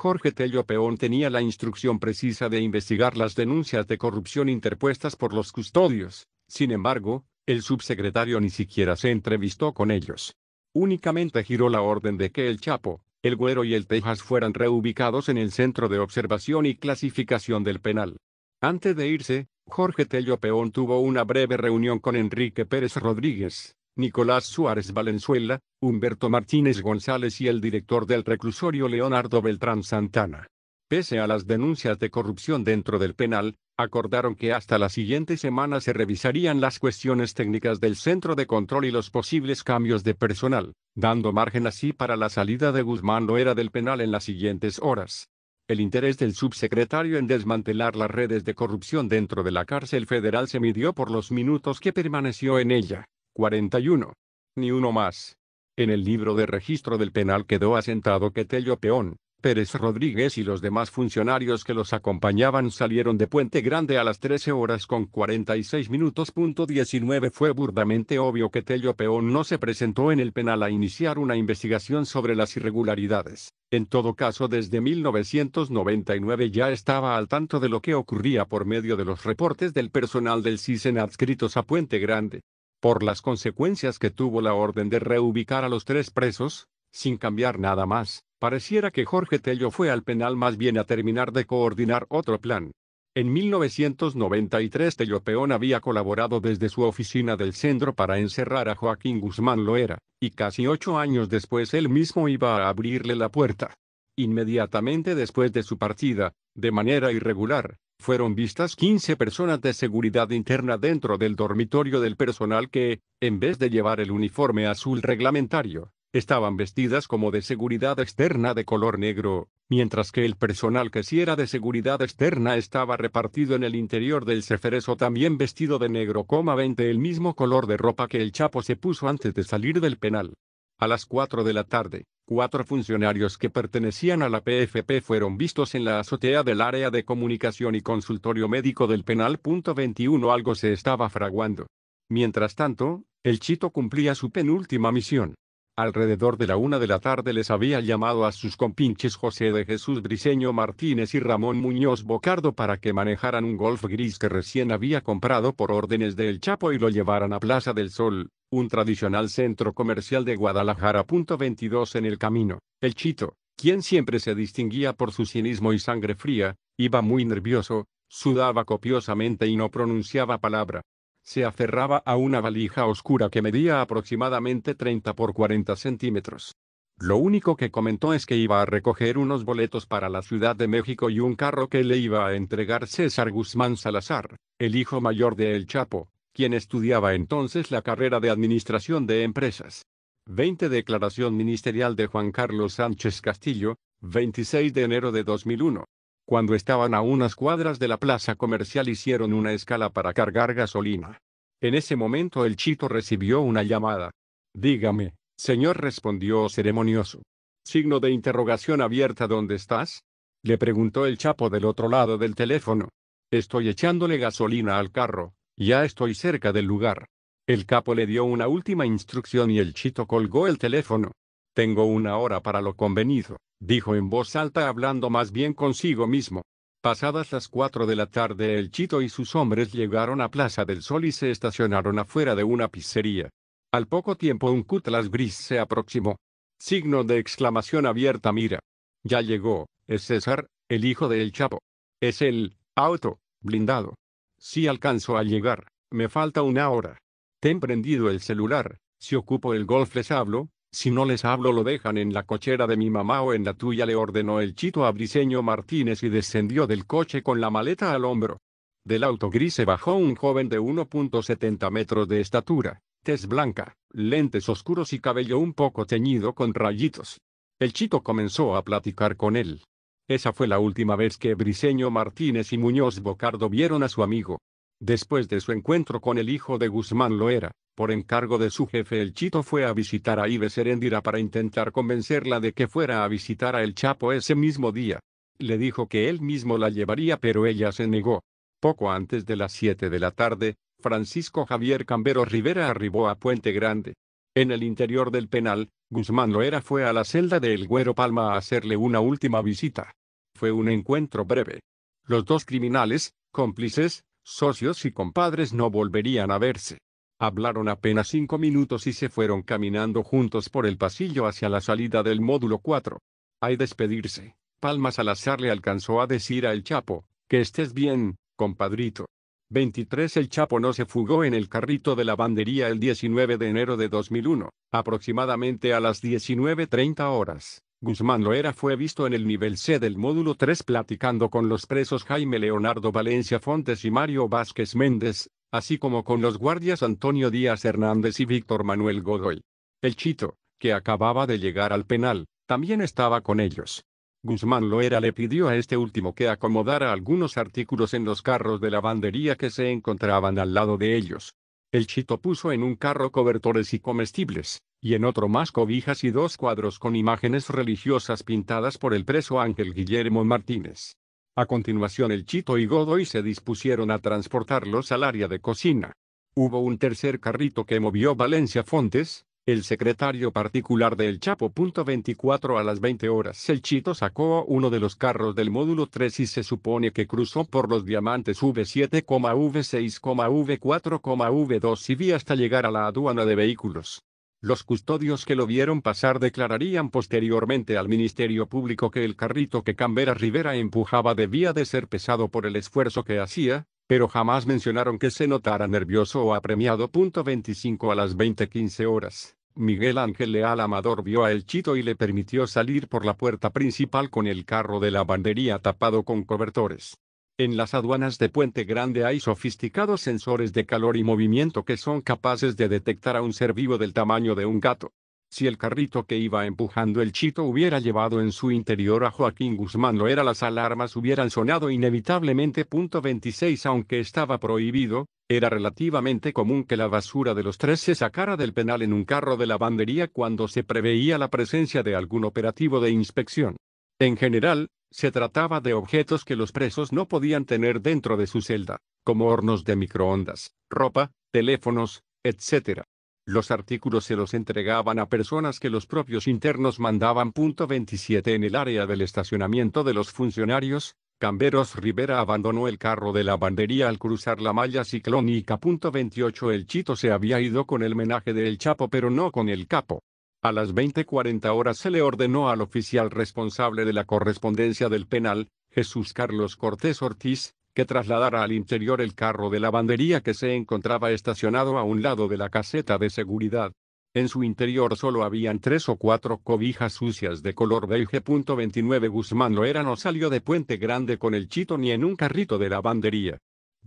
Jorge Tello Peón tenía la instrucción precisa de investigar las denuncias de corrupción interpuestas por los custodios, sin embargo, el subsecretario ni siquiera se entrevistó con ellos. Únicamente giró la orden de que el Chapo, el Güero y el Tejas fueran reubicados en el Centro de Observación y Clasificación del Penal. Antes de irse, Jorge Tello Peón tuvo una breve reunión con Enrique Pérez Rodríguez, Nicolás Suárez Valenzuela, Humberto Martínez González y el director del reclusorio Leonardo Beltrán Santana. Pese a las denuncias de corrupción dentro del penal, acordaron que hasta la siguiente semana se revisarían las cuestiones técnicas del centro de control y los posibles cambios de personal, dando margen así para la salida de Guzmán Loera del penal en las siguientes horas. El interés del subsecretario en desmantelar las redes de corrupción dentro de la cárcel federal se midió por los minutos que permaneció en ella. 41. Ni uno más. En el libro de registro del penal quedó asentado que Tello Peón, Pérez Rodríguez y los demás funcionarios que los acompañaban salieron de Puente Grande a las 13 horas con 46 minutos. 19 Fue burdamente obvio que Tello Peón no se presentó en el penal a iniciar una investigación sobre las irregularidades. En todo caso, desde 1999 ya estaba al tanto de lo que ocurría por medio de los reportes del personal del CISEN adscritos a Puente Grande por las consecuencias que tuvo la orden de reubicar a los tres presos, sin cambiar nada más, pareciera que Jorge Tello fue al penal más bien a terminar de coordinar otro plan. En 1993 Tello Peón había colaborado desde su oficina del centro para encerrar a Joaquín Guzmán Loera, y casi ocho años después él mismo iba a abrirle la puerta. Inmediatamente después de su partida, de manera irregular, fueron vistas 15 personas de seguridad interna dentro del dormitorio del personal que, en vez de llevar el uniforme azul reglamentario, estaban vestidas como de seguridad externa de color negro, mientras que el personal que sí era de seguridad externa estaba repartido en el interior del ceferezo también vestido de negro, 20 el mismo color de ropa que el Chapo se puso antes de salir del penal. A las 4 de la tarde, cuatro funcionarios que pertenecían a la PFP fueron vistos en la azotea del área de comunicación y consultorio médico del penal. 21 algo se estaba fraguando. Mientras tanto, el Chito cumplía su penúltima misión. Alrededor de la una de la tarde les había llamado a sus compinches José de Jesús Briseño Martínez y Ramón Muñoz Bocardo para que manejaran un golf gris que recién había comprado por órdenes del Chapo y lo llevaran a Plaza del Sol, un tradicional centro comercial de Guadalajara. 22 En el camino, el Chito, quien siempre se distinguía por su cinismo y sangre fría, iba muy nervioso, sudaba copiosamente y no pronunciaba palabra. Se aferraba a una valija oscura que medía aproximadamente 30 por 40 centímetros. Lo único que comentó es que iba a recoger unos boletos para la Ciudad de México y un carro que le iba a entregar César Guzmán Salazar, el hijo mayor de El Chapo, quien estudiaba entonces la carrera de Administración de Empresas. 20 Declaración Ministerial de Juan Carlos Sánchez Castillo, 26 de enero de 2001. Cuando estaban a unas cuadras de la plaza comercial hicieron una escala para cargar gasolina. En ese momento el chito recibió una llamada. Dígame, señor respondió ceremonioso. Signo de interrogación abierta ¿Dónde estás? Le preguntó el chapo del otro lado del teléfono. Estoy echándole gasolina al carro, ya estoy cerca del lugar. El capo le dio una última instrucción y el chito colgó el teléfono. Tengo una hora para lo convenido, dijo en voz alta hablando más bien consigo mismo. Pasadas las cuatro de la tarde el chito y sus hombres llegaron a Plaza del Sol y se estacionaron afuera de una pizzería. Al poco tiempo un cutlas gris se aproximó. Signo de exclamación abierta mira. Ya llegó, es César, el hijo del Chapo. Es el auto, blindado. Si alcanzo a llegar, me falta una hora. Ten prendido el celular, si ocupo el golf les hablo, si no les hablo lo dejan en la cochera de mi mamá o en la tuya le ordenó el chito a Briseño Martínez y descendió del coche con la maleta al hombro. Del auto gris se bajó un joven de 1.70 metros de estatura, tez blanca, lentes oscuros y cabello un poco teñido con rayitos. El chito comenzó a platicar con él. Esa fue la última vez que Briseño Martínez y Muñoz Bocardo vieron a su amigo. Después de su encuentro con el hijo de Guzmán Loera, por encargo de su jefe el Chito fue a visitar a Ives Serendira para intentar convencerla de que fuera a visitar a El Chapo ese mismo día. Le dijo que él mismo la llevaría pero ella se negó. Poco antes de las 7 de la tarde, Francisco Javier Cambero Rivera arribó a Puente Grande. En el interior del penal, Guzmán Loera fue a la celda de El Güero Palma a hacerle una última visita. Fue un encuentro breve. Los dos criminales, cómplices, socios y compadres no volverían a verse. Hablaron apenas cinco minutos y se fueron caminando juntos por el pasillo hacia la salida del módulo 4. Hay despedirse. al Salazar le alcanzó a decir a El Chapo, que estés bien, compadrito. 23 El Chapo no se fugó en el carrito de la lavandería el 19 de enero de 2001, aproximadamente a las 19.30 horas. Guzmán Loera fue visto en el nivel C del módulo 3 platicando con los presos Jaime Leonardo Valencia Fontes y Mario Vázquez Méndez, así como con los guardias Antonio Díaz Hernández y Víctor Manuel Godoy. El Chito, que acababa de llegar al penal, también estaba con ellos. Guzmán Loera le pidió a este último que acomodara algunos artículos en los carros de lavandería que se encontraban al lado de ellos. El Chito puso en un carro cobertores y comestibles, y en otro más cobijas y dos cuadros con imágenes religiosas pintadas por el preso Ángel Guillermo Martínez. A continuación el Chito y Godoy se dispusieron a transportarlos al área de cocina. Hubo un tercer carrito que movió Valencia Fontes, el secretario particular del Chapo. 24 a las 20 horas el Chito sacó uno de los carros del módulo 3 y se supone que cruzó por los diamantes V7, V6, V4, V2 y vi hasta llegar a la aduana de vehículos. Los custodios que lo vieron pasar declararían posteriormente al Ministerio Público que el carrito que Cambera Rivera empujaba debía de ser pesado por el esfuerzo que hacía, pero jamás mencionaron que se notara nervioso o apremiado. 25 a las 20:15 horas. Miguel Ángel Leal Amador vio a El Chito y le permitió salir por la puerta principal con el carro de la lavandería tapado con cobertores. En las aduanas de Puente Grande hay sofisticados sensores de calor y movimiento que son capaces de detectar a un ser vivo del tamaño de un gato. Si el carrito que iba empujando el chito hubiera llevado en su interior a Joaquín Guzmán lo era las alarmas hubieran sonado inevitablemente. Punto 26 Aunque estaba prohibido, era relativamente común que la basura de los tres se sacara del penal en un carro de lavandería cuando se preveía la presencia de algún operativo de inspección. En general, se trataba de objetos que los presos no podían tener dentro de su celda, como hornos de microondas, ropa, teléfonos, etc. Los artículos se los entregaban a personas que los propios internos mandaban. Punto 27 En el área del estacionamiento de los funcionarios, Camberos Rivera abandonó el carro de la bandería al cruzar la malla ciclónica. Punto 28 El Chito se había ido con el menaje del Chapo pero no con el capo. A las 20:40 horas se le ordenó al oficial responsable de la correspondencia del penal, Jesús Carlos Cortés Ortiz, que trasladara al interior el carro de lavandería que se encontraba estacionado a un lado de la caseta de seguridad. En su interior solo habían tres o cuatro cobijas sucias de color beige. 29 Guzmán Loera no salió de Puente Grande con el chito ni en un carrito de lavandería.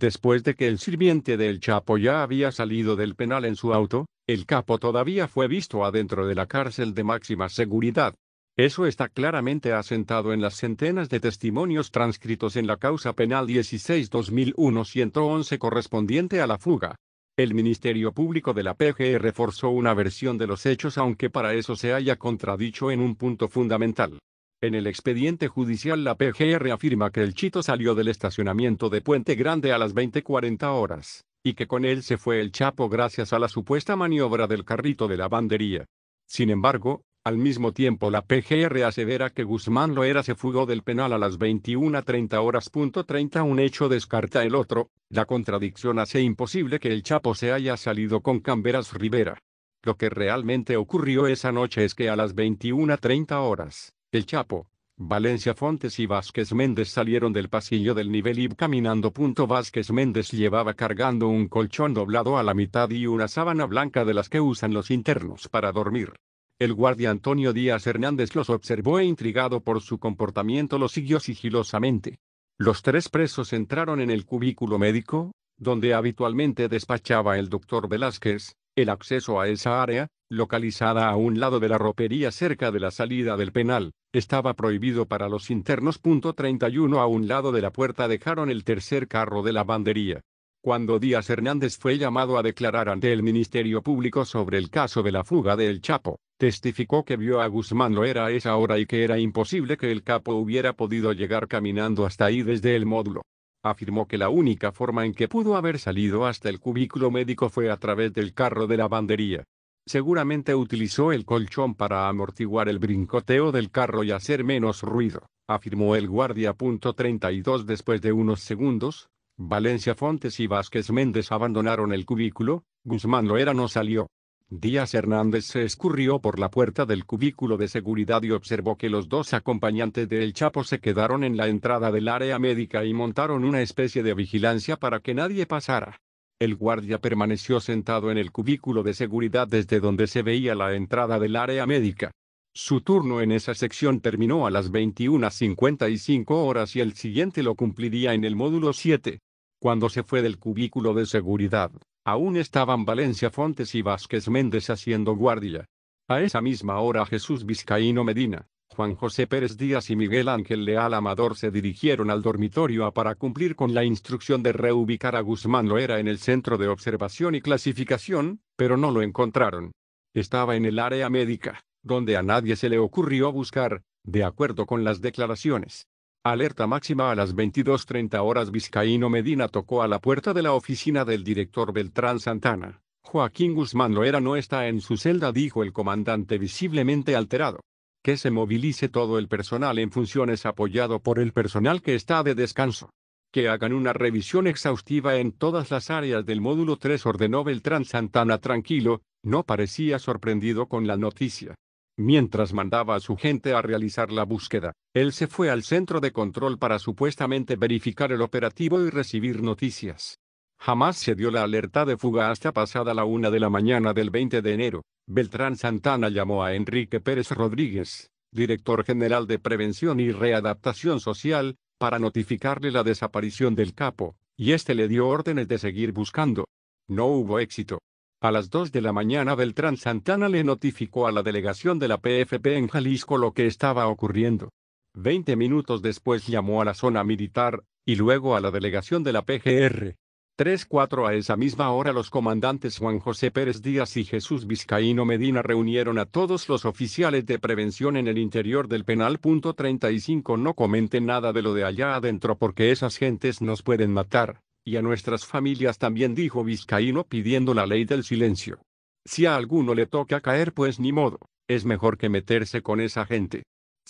Después de que el sirviente del Chapo ya había salido del penal en su auto, el capo todavía fue visto adentro de la cárcel de máxima seguridad. Eso está claramente asentado en las centenas de testimonios transcritos en la causa penal 16 2111 correspondiente a la fuga. El Ministerio Público de la PGR reforzó una versión de los hechos aunque para eso se haya contradicho en un punto fundamental. En el expediente judicial la PGR afirma que el Chito salió del estacionamiento de Puente Grande a las 20:40 horas, y que con él se fue el Chapo gracias a la supuesta maniobra del carrito de lavandería. Sin embargo, al mismo tiempo la PGR asevera que Guzmán Loera se fugó del penal a las 21:30 horas. 30 un hecho descarta el otro, la contradicción hace imposible que el Chapo se haya salido con Camberas Rivera. Lo que realmente ocurrió esa noche es que a las 21:30 horas, el Chapo, Valencia Fontes y Vázquez Méndez salieron del pasillo del nivel IB caminando. Vázquez Méndez llevaba cargando un colchón doblado a la mitad y una sábana blanca de las que usan los internos para dormir. El guardia Antonio Díaz Hernández los observó e intrigado por su comportamiento los siguió sigilosamente. Los tres presos entraron en el cubículo médico, donde habitualmente despachaba el doctor Velázquez, el acceso a esa área, localizada a un lado de la ropería cerca de la salida del penal, estaba prohibido para los internos. 31 A un lado de la puerta dejaron el tercer carro de la bandería. Cuando Díaz Hernández fue llamado a declarar ante el Ministerio Público sobre el caso de la fuga del Chapo, testificó que vio a Guzmán Loera a esa hora y que era imposible que el capo hubiera podido llegar caminando hasta ahí desde el módulo. Afirmó que la única forma en que pudo haber salido hasta el cubículo médico fue a través del carro de la bandería. Seguramente utilizó el colchón para amortiguar el brincoteo del carro y hacer menos ruido, afirmó el guardia. 32 Después de unos segundos, Valencia Fontes y Vázquez Méndez abandonaron el cubículo, Guzmán Loera no salió. Díaz Hernández se escurrió por la puerta del cubículo de seguridad y observó que los dos acompañantes de Chapo se quedaron en la entrada del área médica y montaron una especie de vigilancia para que nadie pasara. El guardia permaneció sentado en el cubículo de seguridad desde donde se veía la entrada del área médica. Su turno en esa sección terminó a las 21.55 horas y el siguiente lo cumpliría en el módulo 7. Cuando se fue del cubículo de seguridad, aún estaban Valencia Fontes y Vázquez Méndez haciendo guardia. A esa misma hora Jesús Vizcaíno Medina, Juan José Pérez Díaz y Miguel Ángel Leal Amador se dirigieron al dormitorio A para cumplir con la instrucción de reubicar a Guzmán Loera en el centro de observación y clasificación, pero no lo encontraron. Estaba en el área médica, donde a nadie se le ocurrió buscar, de acuerdo con las declaraciones. Alerta máxima a las 22.30 horas Vizcaíno Medina tocó a la puerta de la oficina del director Beltrán Santana. Joaquín Guzmán Loera no está en su celda, dijo el comandante visiblemente alterado que se movilice todo el personal en funciones apoyado por el personal que está de descanso. Que hagan una revisión exhaustiva en todas las áreas del módulo 3, ordenó Beltrán Santana tranquilo, no parecía sorprendido con la noticia. Mientras mandaba a su gente a realizar la búsqueda, él se fue al centro de control para supuestamente verificar el operativo y recibir noticias. Jamás se dio la alerta de fuga hasta pasada la una de la mañana del 20 de enero, Beltrán Santana llamó a Enrique Pérez Rodríguez, director general de Prevención y Readaptación Social, para notificarle la desaparición del capo, y este le dio órdenes de seguir buscando. No hubo éxito. A las 2 de la mañana Beltrán Santana le notificó a la delegación de la PFP en Jalisco lo que estaba ocurriendo. Veinte minutos después llamó a la zona militar, y luego a la delegación de la PGR, 3-4 A esa misma hora los comandantes Juan José Pérez Díaz y Jesús Vizcaíno Medina reunieron a todos los oficiales de prevención en el interior del penal. 35 No comenten nada de lo de allá adentro porque esas gentes nos pueden matar, y a nuestras familias también dijo Vizcaíno pidiendo la ley del silencio. Si a alguno le toca caer pues ni modo, es mejor que meterse con esa gente.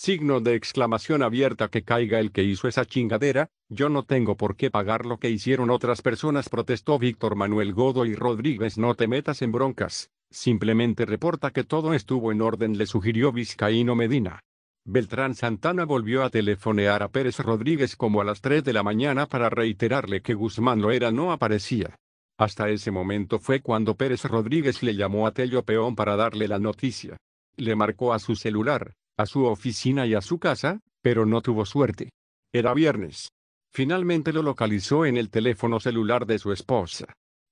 Signo de exclamación abierta que caiga el que hizo esa chingadera, yo no tengo por qué pagar lo que hicieron otras personas, protestó Víctor Manuel Godoy Rodríguez. No te metas en broncas, simplemente reporta que todo estuvo en orden, le sugirió Vizcaíno Medina. Beltrán Santana volvió a telefonear a Pérez Rodríguez como a las 3 de la mañana para reiterarle que Guzmán Loera no aparecía. Hasta ese momento fue cuando Pérez Rodríguez le llamó a Tello Peón para darle la noticia. Le marcó a su celular, a su oficina y a su casa, pero no tuvo suerte. Era viernes. Finalmente lo localizó en el teléfono celular de su esposa.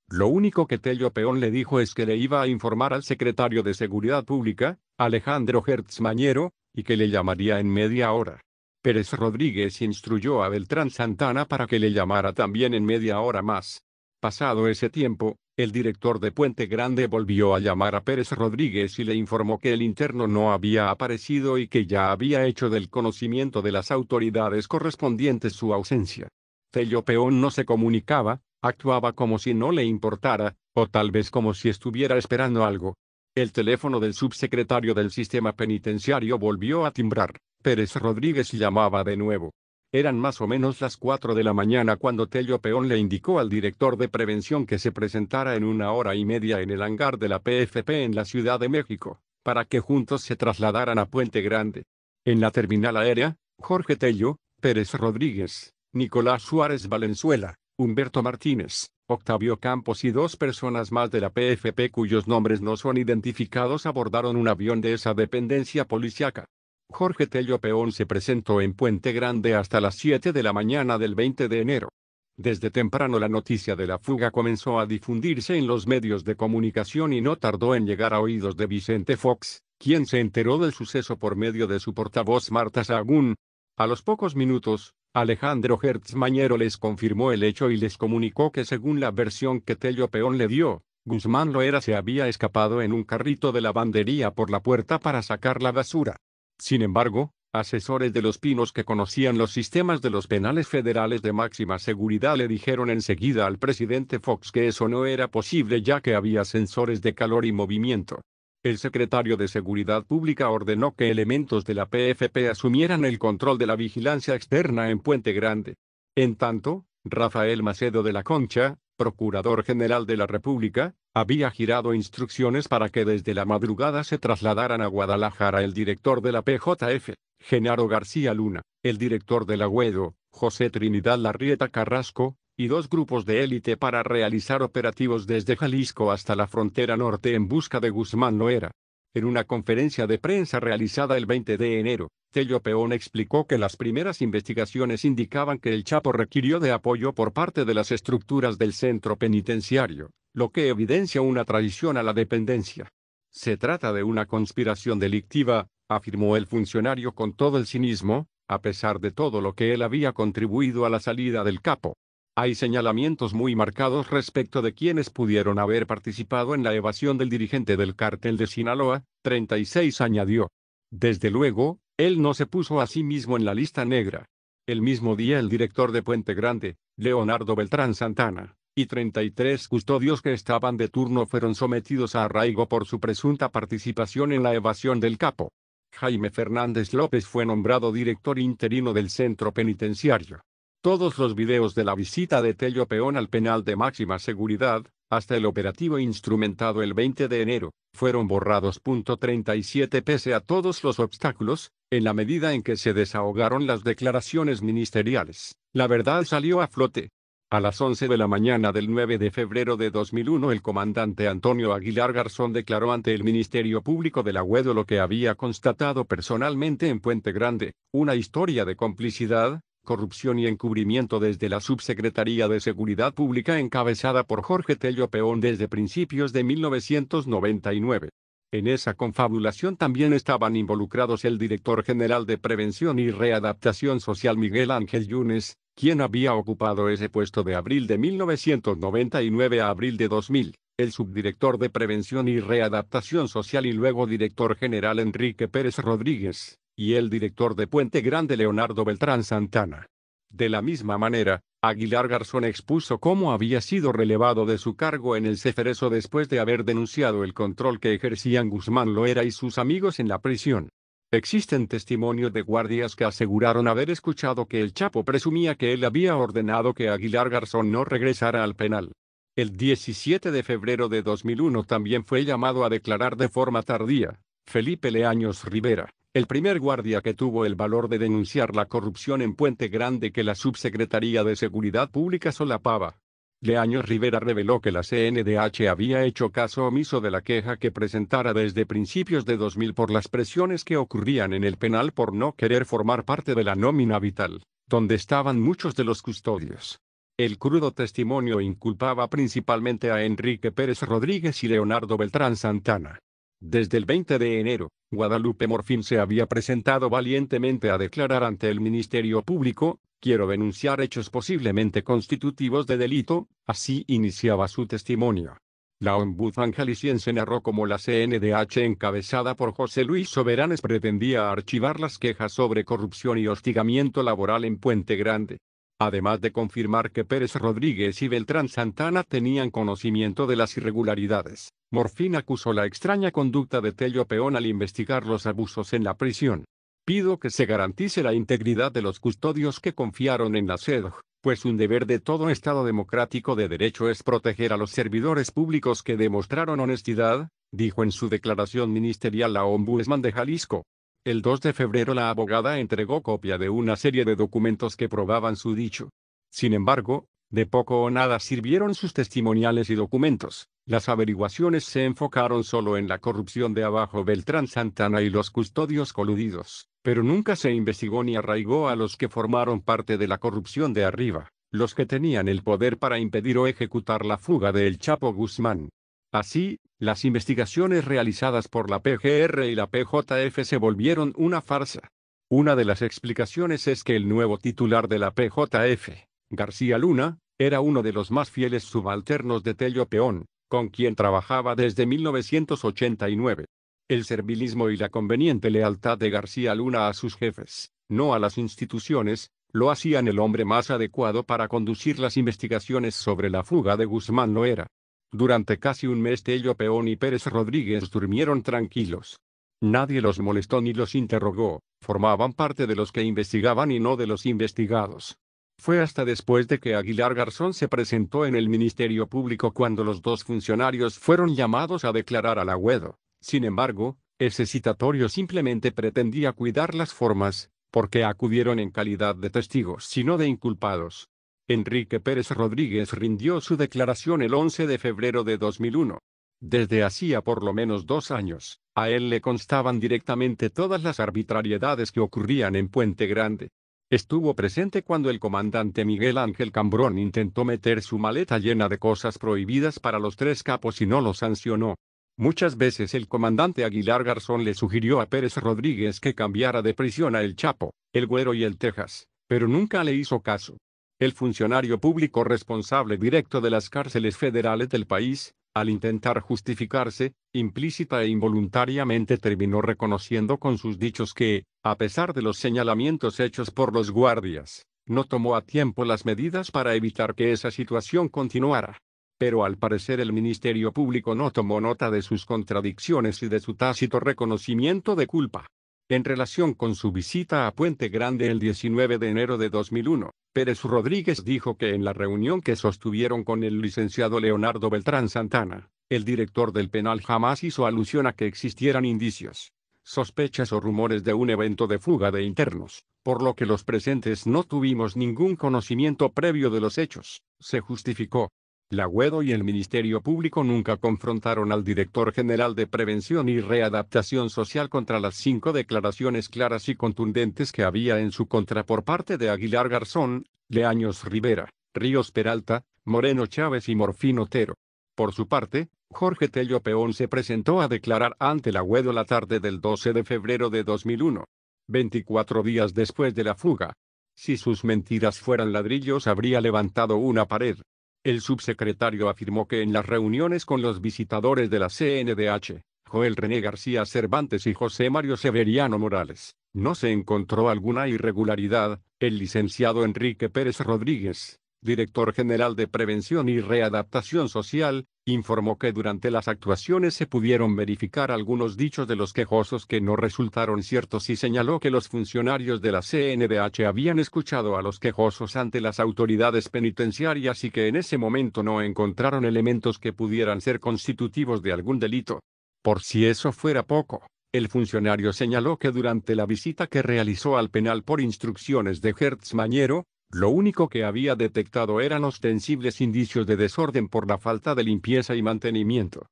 Lo único que Tello Peón le dijo es que le iba a informar al secretario de Seguridad Pública, Alejandro Hertz Mañero, y que le llamaría en media hora. Pérez Rodríguez instruyó a Beltrán Santana para que le llamara también en media hora más. Pasado ese tiempo, el director de Puente Grande volvió a llamar a Pérez Rodríguez y le informó que el interno no había aparecido y que ya había hecho del conocimiento de las autoridades correspondientes su ausencia. Tello Peón no se comunicaba, actuaba como si no le importara, o tal vez como si estuviera esperando algo. El teléfono del subsecretario del sistema penitenciario volvió a timbrar. Pérez Rodríguez llamaba de nuevo. Eran más o menos las 4 de la mañana cuando Tello Peón le indicó al director de prevención que se presentara en una hora y media en el hangar de la PFP en la Ciudad de México, para que juntos se trasladaran a Puente Grande. En la terminal aérea, Jorge Tello, Pérez Rodríguez, Nicolás Suárez Valenzuela, Humberto Martínez, Octavio Campos y dos personas más de la PFP cuyos nombres no son identificados abordaron un avión de esa dependencia policiaca. Jorge Tello Peón se presentó en Puente Grande hasta las 7 de la mañana del 20 de enero. Desde temprano la noticia de la fuga comenzó a difundirse en los medios de comunicación y no tardó en llegar a oídos de Vicente Fox, quien se enteró del suceso por medio de su portavoz Marta Sagún. A los pocos minutos, Alejandro Hertz Mañero les confirmó el hecho y les comunicó que según la versión que Tello Peón le dio, Guzmán Loera se había escapado en un carrito de lavandería por la puerta para sacar la basura. Sin embargo, asesores de los Pinos que conocían los sistemas de los penales federales de máxima seguridad le dijeron enseguida al presidente Fox que eso no era posible ya que había sensores de calor y movimiento. El secretario de Seguridad Pública ordenó que elementos de la PFP asumieran el control de la vigilancia externa en Puente Grande. En tanto, Rafael Macedo de la Concha, Procurador General de la República, había girado instrucciones para que desde la madrugada se trasladaran a Guadalajara el director de la PJF, Genaro García Luna, el director del Agüedo, José Trinidad Larrieta Carrasco, y dos grupos de élite para realizar operativos desde Jalisco hasta la frontera norte en busca de Guzmán Loera, en una conferencia de prensa realizada el 20 de enero, Tello Peón explicó que las primeras investigaciones indicaban que el Chapo requirió de apoyo por parte de las estructuras del centro penitenciario, lo que evidencia una traición a la dependencia. Se trata de una conspiración delictiva, afirmó el funcionario con todo el cinismo, a pesar de todo lo que él había contribuido a la salida del capo. Hay señalamientos muy marcados respecto de quienes pudieron haber participado en la evasión del dirigente del cártel de Sinaloa, 36 añadió. Desde luego, él no se puso a sí mismo en la lista negra. El mismo día el director de Puente Grande, Leonardo Beltrán Santana, y 33 custodios que estaban de turno fueron sometidos a arraigo por su presunta participación en la evasión del capo. Jaime Fernández López fue nombrado director interino del centro penitenciario. Todos los videos de la visita de Tello Peón al penal de máxima seguridad, hasta el operativo instrumentado el 20 de enero, fueron borrados. 37 Pese a todos los obstáculos, en la medida en que se desahogaron las declaraciones ministeriales, la verdad salió a flote. A las 11 de la mañana del 9 de febrero de 2001 el comandante Antonio Aguilar Garzón declaró ante el Ministerio Público del Agüedo lo que había constatado personalmente en Puente Grande, una historia de complicidad, corrupción y encubrimiento desde la Subsecretaría de Seguridad Pública encabezada por Jorge Tello Peón desde principios de 1999. En esa confabulación también estaban involucrados el director general de Prevención y Readaptación Social Miguel Ángel Yunes, quien había ocupado ese puesto de abril de 1999 a abril de 2000, el subdirector de Prevención y Readaptación Social y luego director general Enrique Pérez Rodríguez, y el director de Puente Grande Leonardo Beltrán Santana. De la misma manera, Aguilar Garzón expuso cómo había sido relevado de su cargo en el Ceferezo después de haber denunciado el control que ejercían Guzmán Loera y sus amigos en la prisión. Existen testimonios de guardias que aseguraron haber escuchado que el Chapo presumía que él había ordenado que Aguilar Garzón no regresara al penal. El 17 de febrero de 2001 también fue llamado a declarar de forma tardía, Felipe Leaños Rivera el primer guardia que tuvo el valor de denunciar la corrupción en Puente Grande que la Subsecretaría de Seguridad Pública solapaba. Leaños Rivera reveló que la CNDH había hecho caso omiso de la queja que presentara desde principios de 2000 por las presiones que ocurrían en el penal por no querer formar parte de la nómina vital, donde estaban muchos de los custodios. El crudo testimonio inculpaba principalmente a Enrique Pérez Rodríguez y Leonardo Beltrán Santana. Desde el 20 de enero, Guadalupe Morfín se había presentado valientemente a declarar ante el Ministerio Público, quiero denunciar hechos posiblemente constitutivos de delito, así iniciaba su testimonio. La ombudsman se narró cómo la CNDH encabezada por José Luis Soberanes pretendía archivar las quejas sobre corrupción y hostigamiento laboral en Puente Grande. Además de confirmar que Pérez Rodríguez y Beltrán Santana tenían conocimiento de las irregularidades. Morfín acusó la extraña conducta de Tello Peón al investigar los abusos en la prisión. Pido que se garantice la integridad de los custodios que confiaron en la SEDG, pues un deber de todo Estado democrático de derecho es proteger a los servidores públicos que demostraron honestidad, dijo en su declaración ministerial la ombudsman de Jalisco. El 2 de febrero la abogada entregó copia de una serie de documentos que probaban su dicho. Sin embargo, de poco o nada sirvieron sus testimoniales y documentos. Las averiguaciones se enfocaron solo en la corrupción de abajo Beltrán Santana y los custodios coludidos, pero nunca se investigó ni arraigó a los que formaron parte de la corrupción de arriba, los que tenían el poder para impedir o ejecutar la fuga de El Chapo Guzmán. Así, las investigaciones realizadas por la PGR y la PJF se volvieron una farsa. Una de las explicaciones es que el nuevo titular de la PJF, García Luna, era uno de los más fieles subalternos de Tello Peón, con quien trabajaba desde 1989. El servilismo y la conveniente lealtad de García Luna a sus jefes, no a las instituciones, lo hacían el hombre más adecuado para conducir las investigaciones sobre la fuga de Guzmán Loera. Durante casi un mes Tello Peón y Pérez Rodríguez durmieron tranquilos. Nadie los molestó ni los interrogó, formaban parte de los que investigaban y no de los investigados. Fue hasta después de que Aguilar Garzón se presentó en el Ministerio Público cuando los dos funcionarios fueron llamados a declarar al agüedo. Sin embargo, ese citatorio simplemente pretendía cuidar las formas, porque acudieron en calidad de testigos sino de inculpados. Enrique Pérez Rodríguez rindió su declaración el 11 de febrero de 2001. Desde hacía por lo menos dos años, a él le constaban directamente todas las arbitrariedades que ocurrían en Puente Grande. Estuvo presente cuando el comandante Miguel Ángel Cambrón intentó meter su maleta llena de cosas prohibidas para los tres capos y no lo sancionó. Muchas veces el comandante Aguilar Garzón le sugirió a Pérez Rodríguez que cambiara de prisión a El Chapo, El Güero y El Texas, pero nunca le hizo caso. El funcionario público responsable directo de las cárceles federales del país, al intentar justificarse, implícita e involuntariamente terminó reconociendo con sus dichos que, a pesar de los señalamientos hechos por los guardias, no tomó a tiempo las medidas para evitar que esa situación continuara. Pero al parecer el Ministerio Público no tomó nota de sus contradicciones y de su tácito reconocimiento de culpa. En relación con su visita a Puente Grande el 19 de enero de 2001, Pérez Rodríguez dijo que en la reunión que sostuvieron con el licenciado Leonardo Beltrán Santana, el director del penal jamás hizo alusión a que existieran indicios, sospechas o rumores de un evento de fuga de internos, por lo que los presentes no tuvimos ningún conocimiento previo de los hechos, se justificó. La UEDO y el Ministerio Público nunca confrontaron al director general de Prevención y Readaptación Social contra las cinco declaraciones claras y contundentes que había en su contra por parte de Aguilar Garzón, Leaños Rivera, Ríos Peralta, Moreno Chávez y Morfino Otero. Por su parte, Jorge Tello Peón se presentó a declarar ante la UEDO la tarde del 12 de febrero de 2001, 24 días después de la fuga. Si sus mentiras fueran ladrillos habría levantado una pared. El subsecretario afirmó que en las reuniones con los visitadores de la CNDH, Joel René García Cervantes y José Mario Severiano Morales, no se encontró alguna irregularidad, el licenciado Enrique Pérez Rodríguez, director general de Prevención y Readaptación Social, informó que durante las actuaciones se pudieron verificar algunos dichos de los quejosos que no resultaron ciertos y señaló que los funcionarios de la CNDH habían escuchado a los quejosos ante las autoridades penitenciarias y que en ese momento no encontraron elementos que pudieran ser constitutivos de algún delito. Por si eso fuera poco, el funcionario señaló que durante la visita que realizó al penal por instrucciones de Hertz Mañero, lo único que había detectado eran ostensibles indicios de desorden por la falta de limpieza y mantenimiento.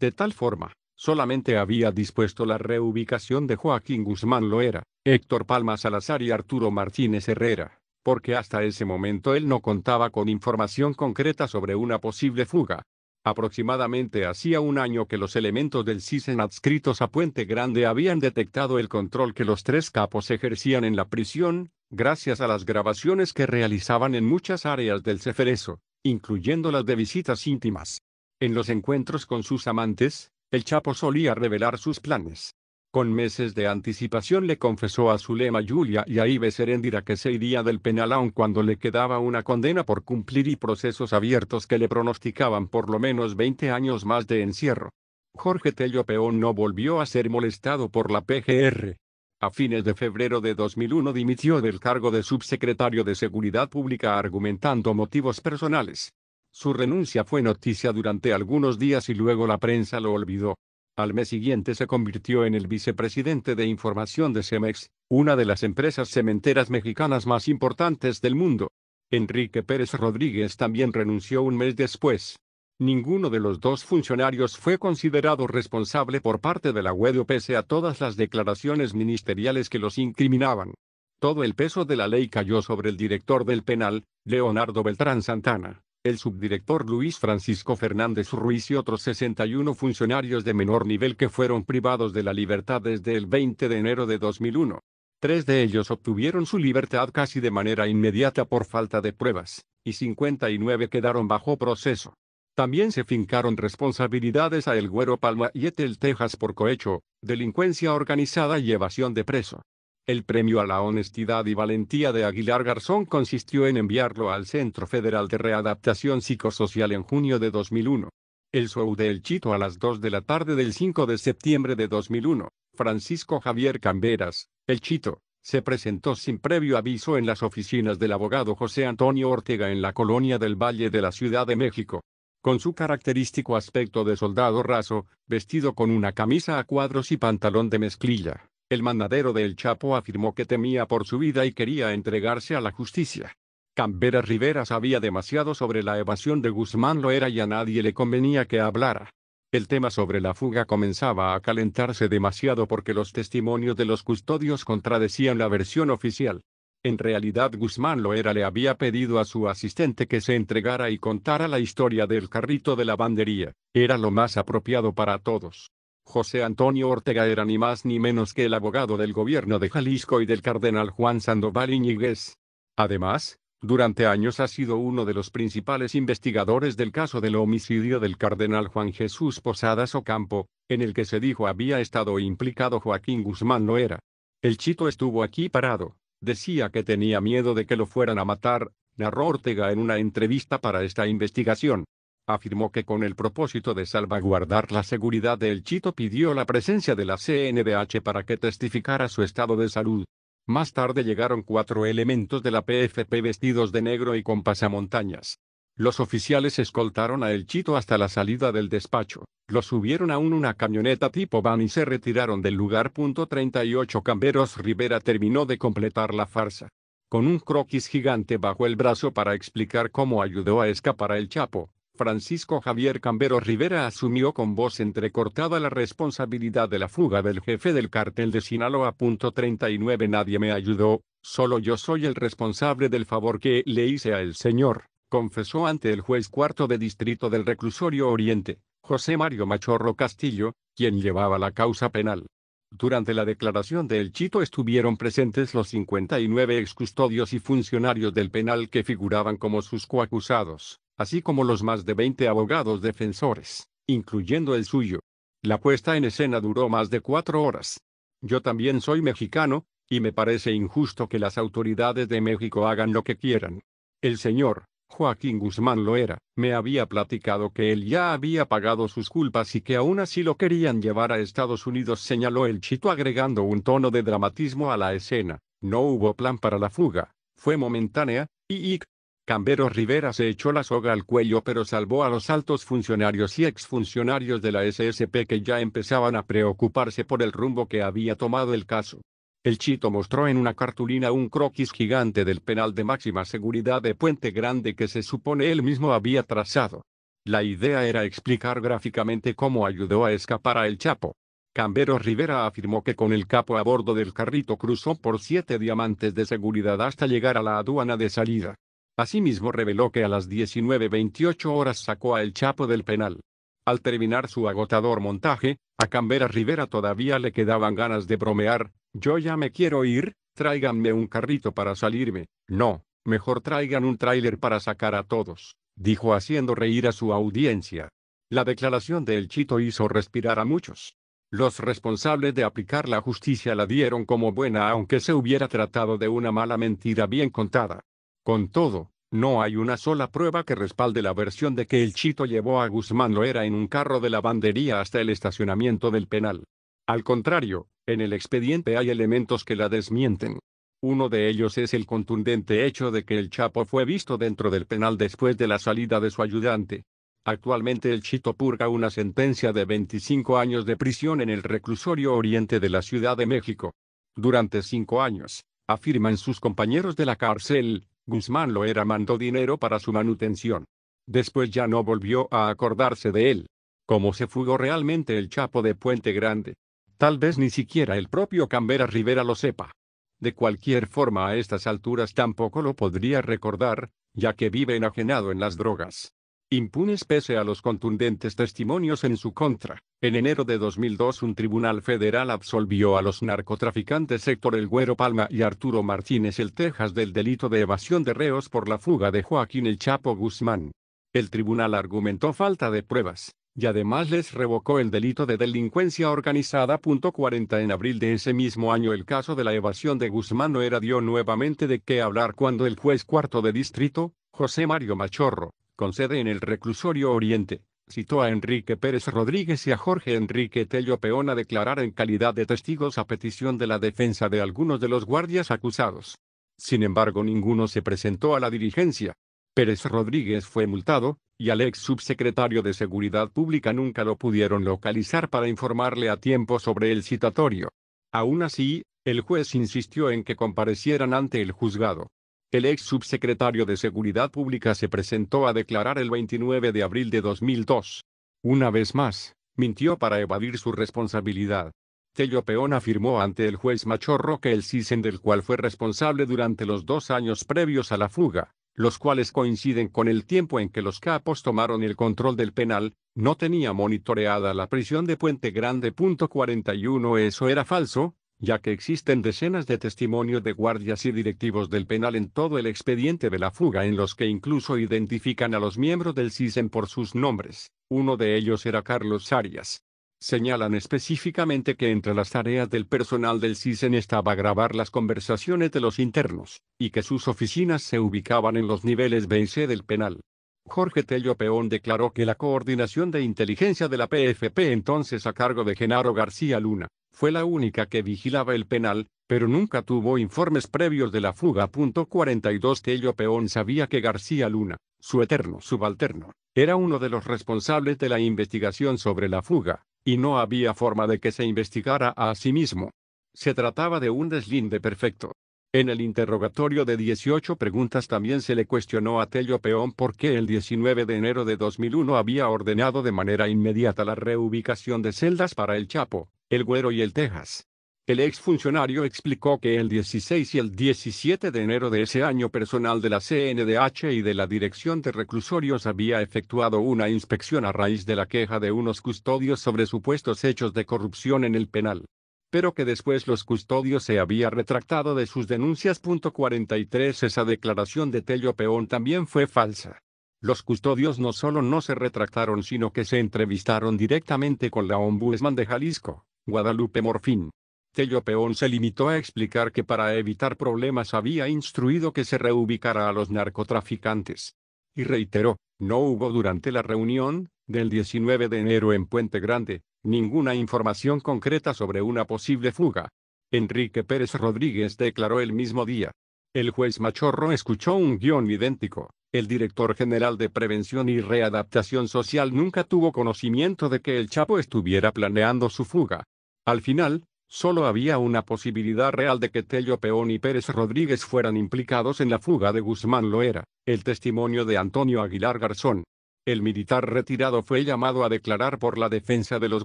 De tal forma, solamente había dispuesto la reubicación de Joaquín Guzmán Loera, Héctor Palma Salazar y Arturo Martínez Herrera, porque hasta ese momento él no contaba con información concreta sobre una posible fuga. Aproximadamente hacía un año que los elementos del CISEN adscritos a Puente Grande habían detectado el control que los tres capos ejercían en la prisión, gracias a las grabaciones que realizaban en muchas áreas del Ceferezo, incluyendo las de visitas íntimas. En los encuentros con sus amantes, el Chapo solía revelar sus planes. Con meses de anticipación le confesó a Zulema Julia y a Ives Heréndira que se iría del penal aun cuando le quedaba una condena por cumplir y procesos abiertos que le pronosticaban por lo menos 20 años más de encierro. Jorge Tello Peón no volvió a ser molestado por la PGR. A fines de febrero de 2001 dimitió del cargo de subsecretario de Seguridad Pública argumentando motivos personales. Su renuncia fue noticia durante algunos días y luego la prensa lo olvidó. Al mes siguiente se convirtió en el vicepresidente de información de Cemex, una de las empresas cementeras mexicanas más importantes del mundo. Enrique Pérez Rodríguez también renunció un mes después. Ninguno de los dos funcionarios fue considerado responsable por parte de la UEDO pese a todas las declaraciones ministeriales que los incriminaban. Todo el peso de la ley cayó sobre el director del penal, Leonardo Beltrán Santana el subdirector Luis Francisco Fernández Ruiz y otros 61 funcionarios de menor nivel que fueron privados de la libertad desde el 20 de enero de 2001. Tres de ellos obtuvieron su libertad casi de manera inmediata por falta de pruebas, y 59 quedaron bajo proceso. También se fincaron responsabilidades a El Güero Palma y Etel Texas por cohecho, delincuencia organizada y evasión de preso. El premio a la honestidad y valentía de Aguilar Garzón consistió en enviarlo al Centro Federal de Readaptación Psicosocial en junio de 2001. El show de El Chito a las 2 de la tarde del 5 de septiembre de 2001, Francisco Javier Camberas, El Chito, se presentó sin previo aviso en las oficinas del abogado José Antonio Ortega en la colonia del Valle de la Ciudad de México. Con su característico aspecto de soldado raso, vestido con una camisa a cuadros y pantalón de mezclilla el mandadero del Chapo afirmó que temía por su vida y quería entregarse a la justicia. Cambera Rivera sabía demasiado sobre la evasión de Guzmán Loera y a nadie le convenía que hablara. El tema sobre la fuga comenzaba a calentarse demasiado porque los testimonios de los custodios contradecían la versión oficial. En realidad Guzmán Loera le había pedido a su asistente que se entregara y contara la historia del carrito de lavandería. Era lo más apropiado para todos. José Antonio Ortega era ni más ni menos que el abogado del gobierno de Jalisco y del cardenal Juan Sandoval Iñiguez. Además, durante años ha sido uno de los principales investigadores del caso del homicidio del cardenal Juan Jesús Posadas Ocampo, en el que se dijo había estado implicado Joaquín Guzmán Loera. era. El chito estuvo aquí parado, decía que tenía miedo de que lo fueran a matar, narró Ortega en una entrevista para esta investigación afirmó que con el propósito de salvaguardar la seguridad del Chito pidió la presencia de la CNDH para que testificara su estado de salud. Más tarde llegaron cuatro elementos de la PFP vestidos de negro y con pasamontañas. Los oficiales escoltaron a El Chito hasta la salida del despacho, lo subieron a una camioneta tipo van y se retiraron del lugar. 38 Camberos Rivera terminó de completar la farsa. Con un croquis gigante bajo el brazo para explicar cómo ayudó a escapar El Chapo, Francisco Javier Cambero Rivera asumió con voz entrecortada la responsabilidad de la fuga del jefe del cártel de Sinaloa. 39 Nadie me ayudó, solo yo soy el responsable del favor que le hice al señor, confesó ante el juez cuarto de distrito del reclusorio Oriente, José Mario Machorro Castillo, quien llevaba la causa penal. Durante la declaración de El Chito estuvieron presentes los 59 excustodios y funcionarios del penal que figuraban como sus coacusados así como los más de 20 abogados defensores, incluyendo el suyo. La puesta en escena duró más de cuatro horas. Yo también soy mexicano, y me parece injusto que las autoridades de México hagan lo que quieran. El señor, Joaquín Guzmán lo era, me había platicado que él ya había pagado sus culpas y que aún así lo querían llevar a Estados Unidos, señaló el chito agregando un tono de dramatismo a la escena. No hubo plan para la fuga, fue momentánea, y, y Camberos Rivera se echó la soga al cuello pero salvó a los altos funcionarios y exfuncionarios de la SSP que ya empezaban a preocuparse por el rumbo que había tomado el caso. El Chito mostró en una cartulina un croquis gigante del penal de máxima seguridad de Puente Grande que se supone él mismo había trazado. La idea era explicar gráficamente cómo ayudó a escapar a El Chapo. Camberos Rivera afirmó que con el capo a bordo del carrito cruzó por siete diamantes de seguridad hasta llegar a la aduana de salida. Asimismo reveló que a las 19.28 horas sacó a El Chapo del penal. Al terminar su agotador montaje, a Cambera Rivera todavía le quedaban ganas de bromear, yo ya me quiero ir, tráiganme un carrito para salirme, no, mejor traigan un tráiler para sacar a todos, dijo haciendo reír a su audiencia. La declaración de El Chito hizo respirar a muchos. Los responsables de aplicar la justicia la dieron como buena aunque se hubiera tratado de una mala mentira bien contada. Con todo, no hay una sola prueba que respalde la versión de que el Chito llevó a Guzmán Loera en un carro de lavandería hasta el estacionamiento del penal. Al contrario, en el expediente hay elementos que la desmienten. Uno de ellos es el contundente hecho de que el Chapo fue visto dentro del penal después de la salida de su ayudante. Actualmente el Chito purga una sentencia de 25 años de prisión en el reclusorio oriente de la Ciudad de México. Durante cinco años, afirman sus compañeros de la cárcel, Guzmán era, mandó dinero para su manutención. Después ya no volvió a acordarse de él. ¿Cómo se fugó realmente el Chapo de Puente Grande? Tal vez ni siquiera el propio Cambera Rivera lo sepa. De cualquier forma a estas alturas tampoco lo podría recordar, ya que vive enajenado en las drogas impunes pese a los contundentes testimonios en su contra. En enero de 2002 un tribunal federal absolvió a los narcotraficantes Héctor El Güero Palma y Arturo Martínez El Texas del delito de evasión de reos por la fuga de Joaquín El Chapo Guzmán. El tribunal argumentó falta de pruebas, y además les revocó el delito de delincuencia organizada. 40 En abril de ese mismo año el caso de la evasión de Guzmán no era dio nuevamente de qué hablar cuando el juez cuarto de distrito, José Mario Machorro, con sede en el reclusorio Oriente, citó a Enrique Pérez Rodríguez y a Jorge Enrique Tello Peón a declarar en calidad de testigos a petición de la defensa de algunos de los guardias acusados. Sin embargo, ninguno se presentó a la dirigencia. Pérez Rodríguez fue multado, y al ex subsecretario de Seguridad Pública nunca lo pudieron localizar para informarle a tiempo sobre el citatorio. Aún así, el juez insistió en que comparecieran ante el juzgado. El ex subsecretario de Seguridad Pública se presentó a declarar el 29 de abril de 2002. Una vez más, mintió para evadir su responsabilidad. Tello Peón afirmó ante el juez Machorro que el CISEN del cual fue responsable durante los dos años previos a la fuga, los cuales coinciden con el tiempo en que los capos tomaron el control del penal, no tenía monitoreada la prisión de Puente Grande. 41 Eso era falso, ya que existen decenas de testimonios de guardias y directivos del penal en todo el expediente de la fuga en los que incluso identifican a los miembros del CISEN por sus nombres. Uno de ellos era Carlos Arias. Señalan específicamente que entre las tareas del personal del CISEN estaba grabar las conversaciones de los internos, y que sus oficinas se ubicaban en los niveles B y C del penal. Jorge Tello Peón declaró que la coordinación de inteligencia de la PFP entonces a cargo de Genaro García Luna, fue la única que vigilaba el penal, pero nunca tuvo informes previos de la fuga. 42 Tello Peón sabía que García Luna, su eterno subalterno, era uno de los responsables de la investigación sobre la fuga, y no había forma de que se investigara a sí mismo. Se trataba de un deslinde perfecto. En el interrogatorio de 18 preguntas también se le cuestionó a Tello Peón por qué el 19 de enero de 2001 había ordenado de manera inmediata la reubicación de celdas para el Chapo, el Güero y el Texas. El exfuncionario explicó que el 16 y el 17 de enero de ese año personal de la CNDH y de la Dirección de Reclusorios había efectuado una inspección a raíz de la queja de unos custodios sobre supuestos hechos de corrupción en el penal. Pero que después los custodios se había retractado de sus denuncias. 43 Esa declaración de Tello Peón también fue falsa. Los custodios no solo no se retractaron sino que se entrevistaron directamente con la ombudsman de Jalisco. Guadalupe Morfín. Tello Peón se limitó a explicar que para evitar problemas había instruido que se reubicara a los narcotraficantes. Y reiteró, no hubo durante la reunión, del 19 de enero en Puente Grande, ninguna información concreta sobre una posible fuga. Enrique Pérez Rodríguez declaró el mismo día. El juez Machorro escuchó un guión idéntico. El director general de Prevención y Readaptación Social nunca tuvo conocimiento de que el Chapo estuviera planeando su fuga. Al final, solo había una posibilidad real de que Tello Peón y Pérez Rodríguez fueran implicados en la fuga de Guzmán Loera, el testimonio de Antonio Aguilar Garzón. El militar retirado fue llamado a declarar por la defensa de los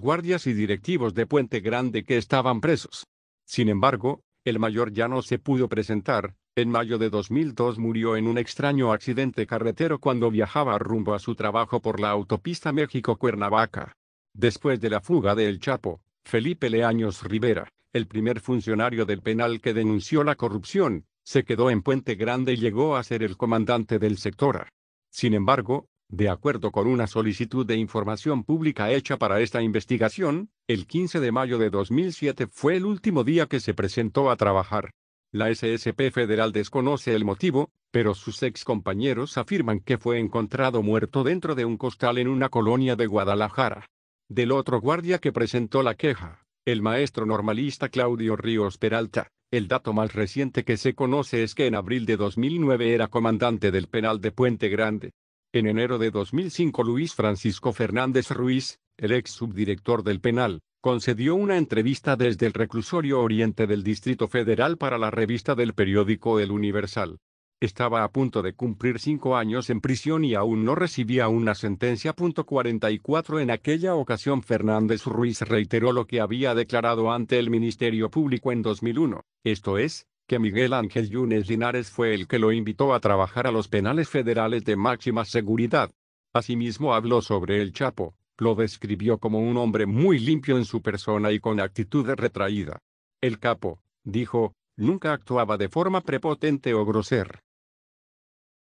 guardias y directivos de Puente Grande que estaban presos. Sin embargo, el mayor ya no se pudo presentar, en mayo de 2002 murió en un extraño accidente carretero cuando viajaba rumbo a su trabajo por la autopista México-Cuernavaca. Después de la fuga de El Chapo, Felipe Leaños Rivera, el primer funcionario del penal que denunció la corrupción, se quedó en Puente Grande y llegó a ser el comandante del sector Sin embargo, de acuerdo con una solicitud de información pública hecha para esta investigación, el 15 de mayo de 2007 fue el último día que se presentó a trabajar. La SSP federal desconoce el motivo, pero sus ex compañeros afirman que fue encontrado muerto dentro de un costal en una colonia de Guadalajara del otro guardia que presentó la queja, el maestro normalista Claudio Ríos Peralta. El dato más reciente que se conoce es que en abril de 2009 era comandante del penal de Puente Grande. En enero de 2005 Luis Francisco Fernández Ruiz, el ex subdirector del penal, concedió una entrevista desde el reclusorio oriente del Distrito Federal para la revista del periódico El Universal. Estaba a punto de cumplir cinco años en prisión y aún no recibía una sentencia. 44 En aquella ocasión Fernández Ruiz reiteró lo que había declarado ante el Ministerio Público en 2001, esto es, que Miguel Ángel Yunes Linares fue el que lo invitó a trabajar a los penales federales de máxima seguridad. Asimismo habló sobre el Chapo, lo describió como un hombre muy limpio en su persona y con actitud retraída. El capo, dijo, nunca actuaba de forma prepotente o grosera.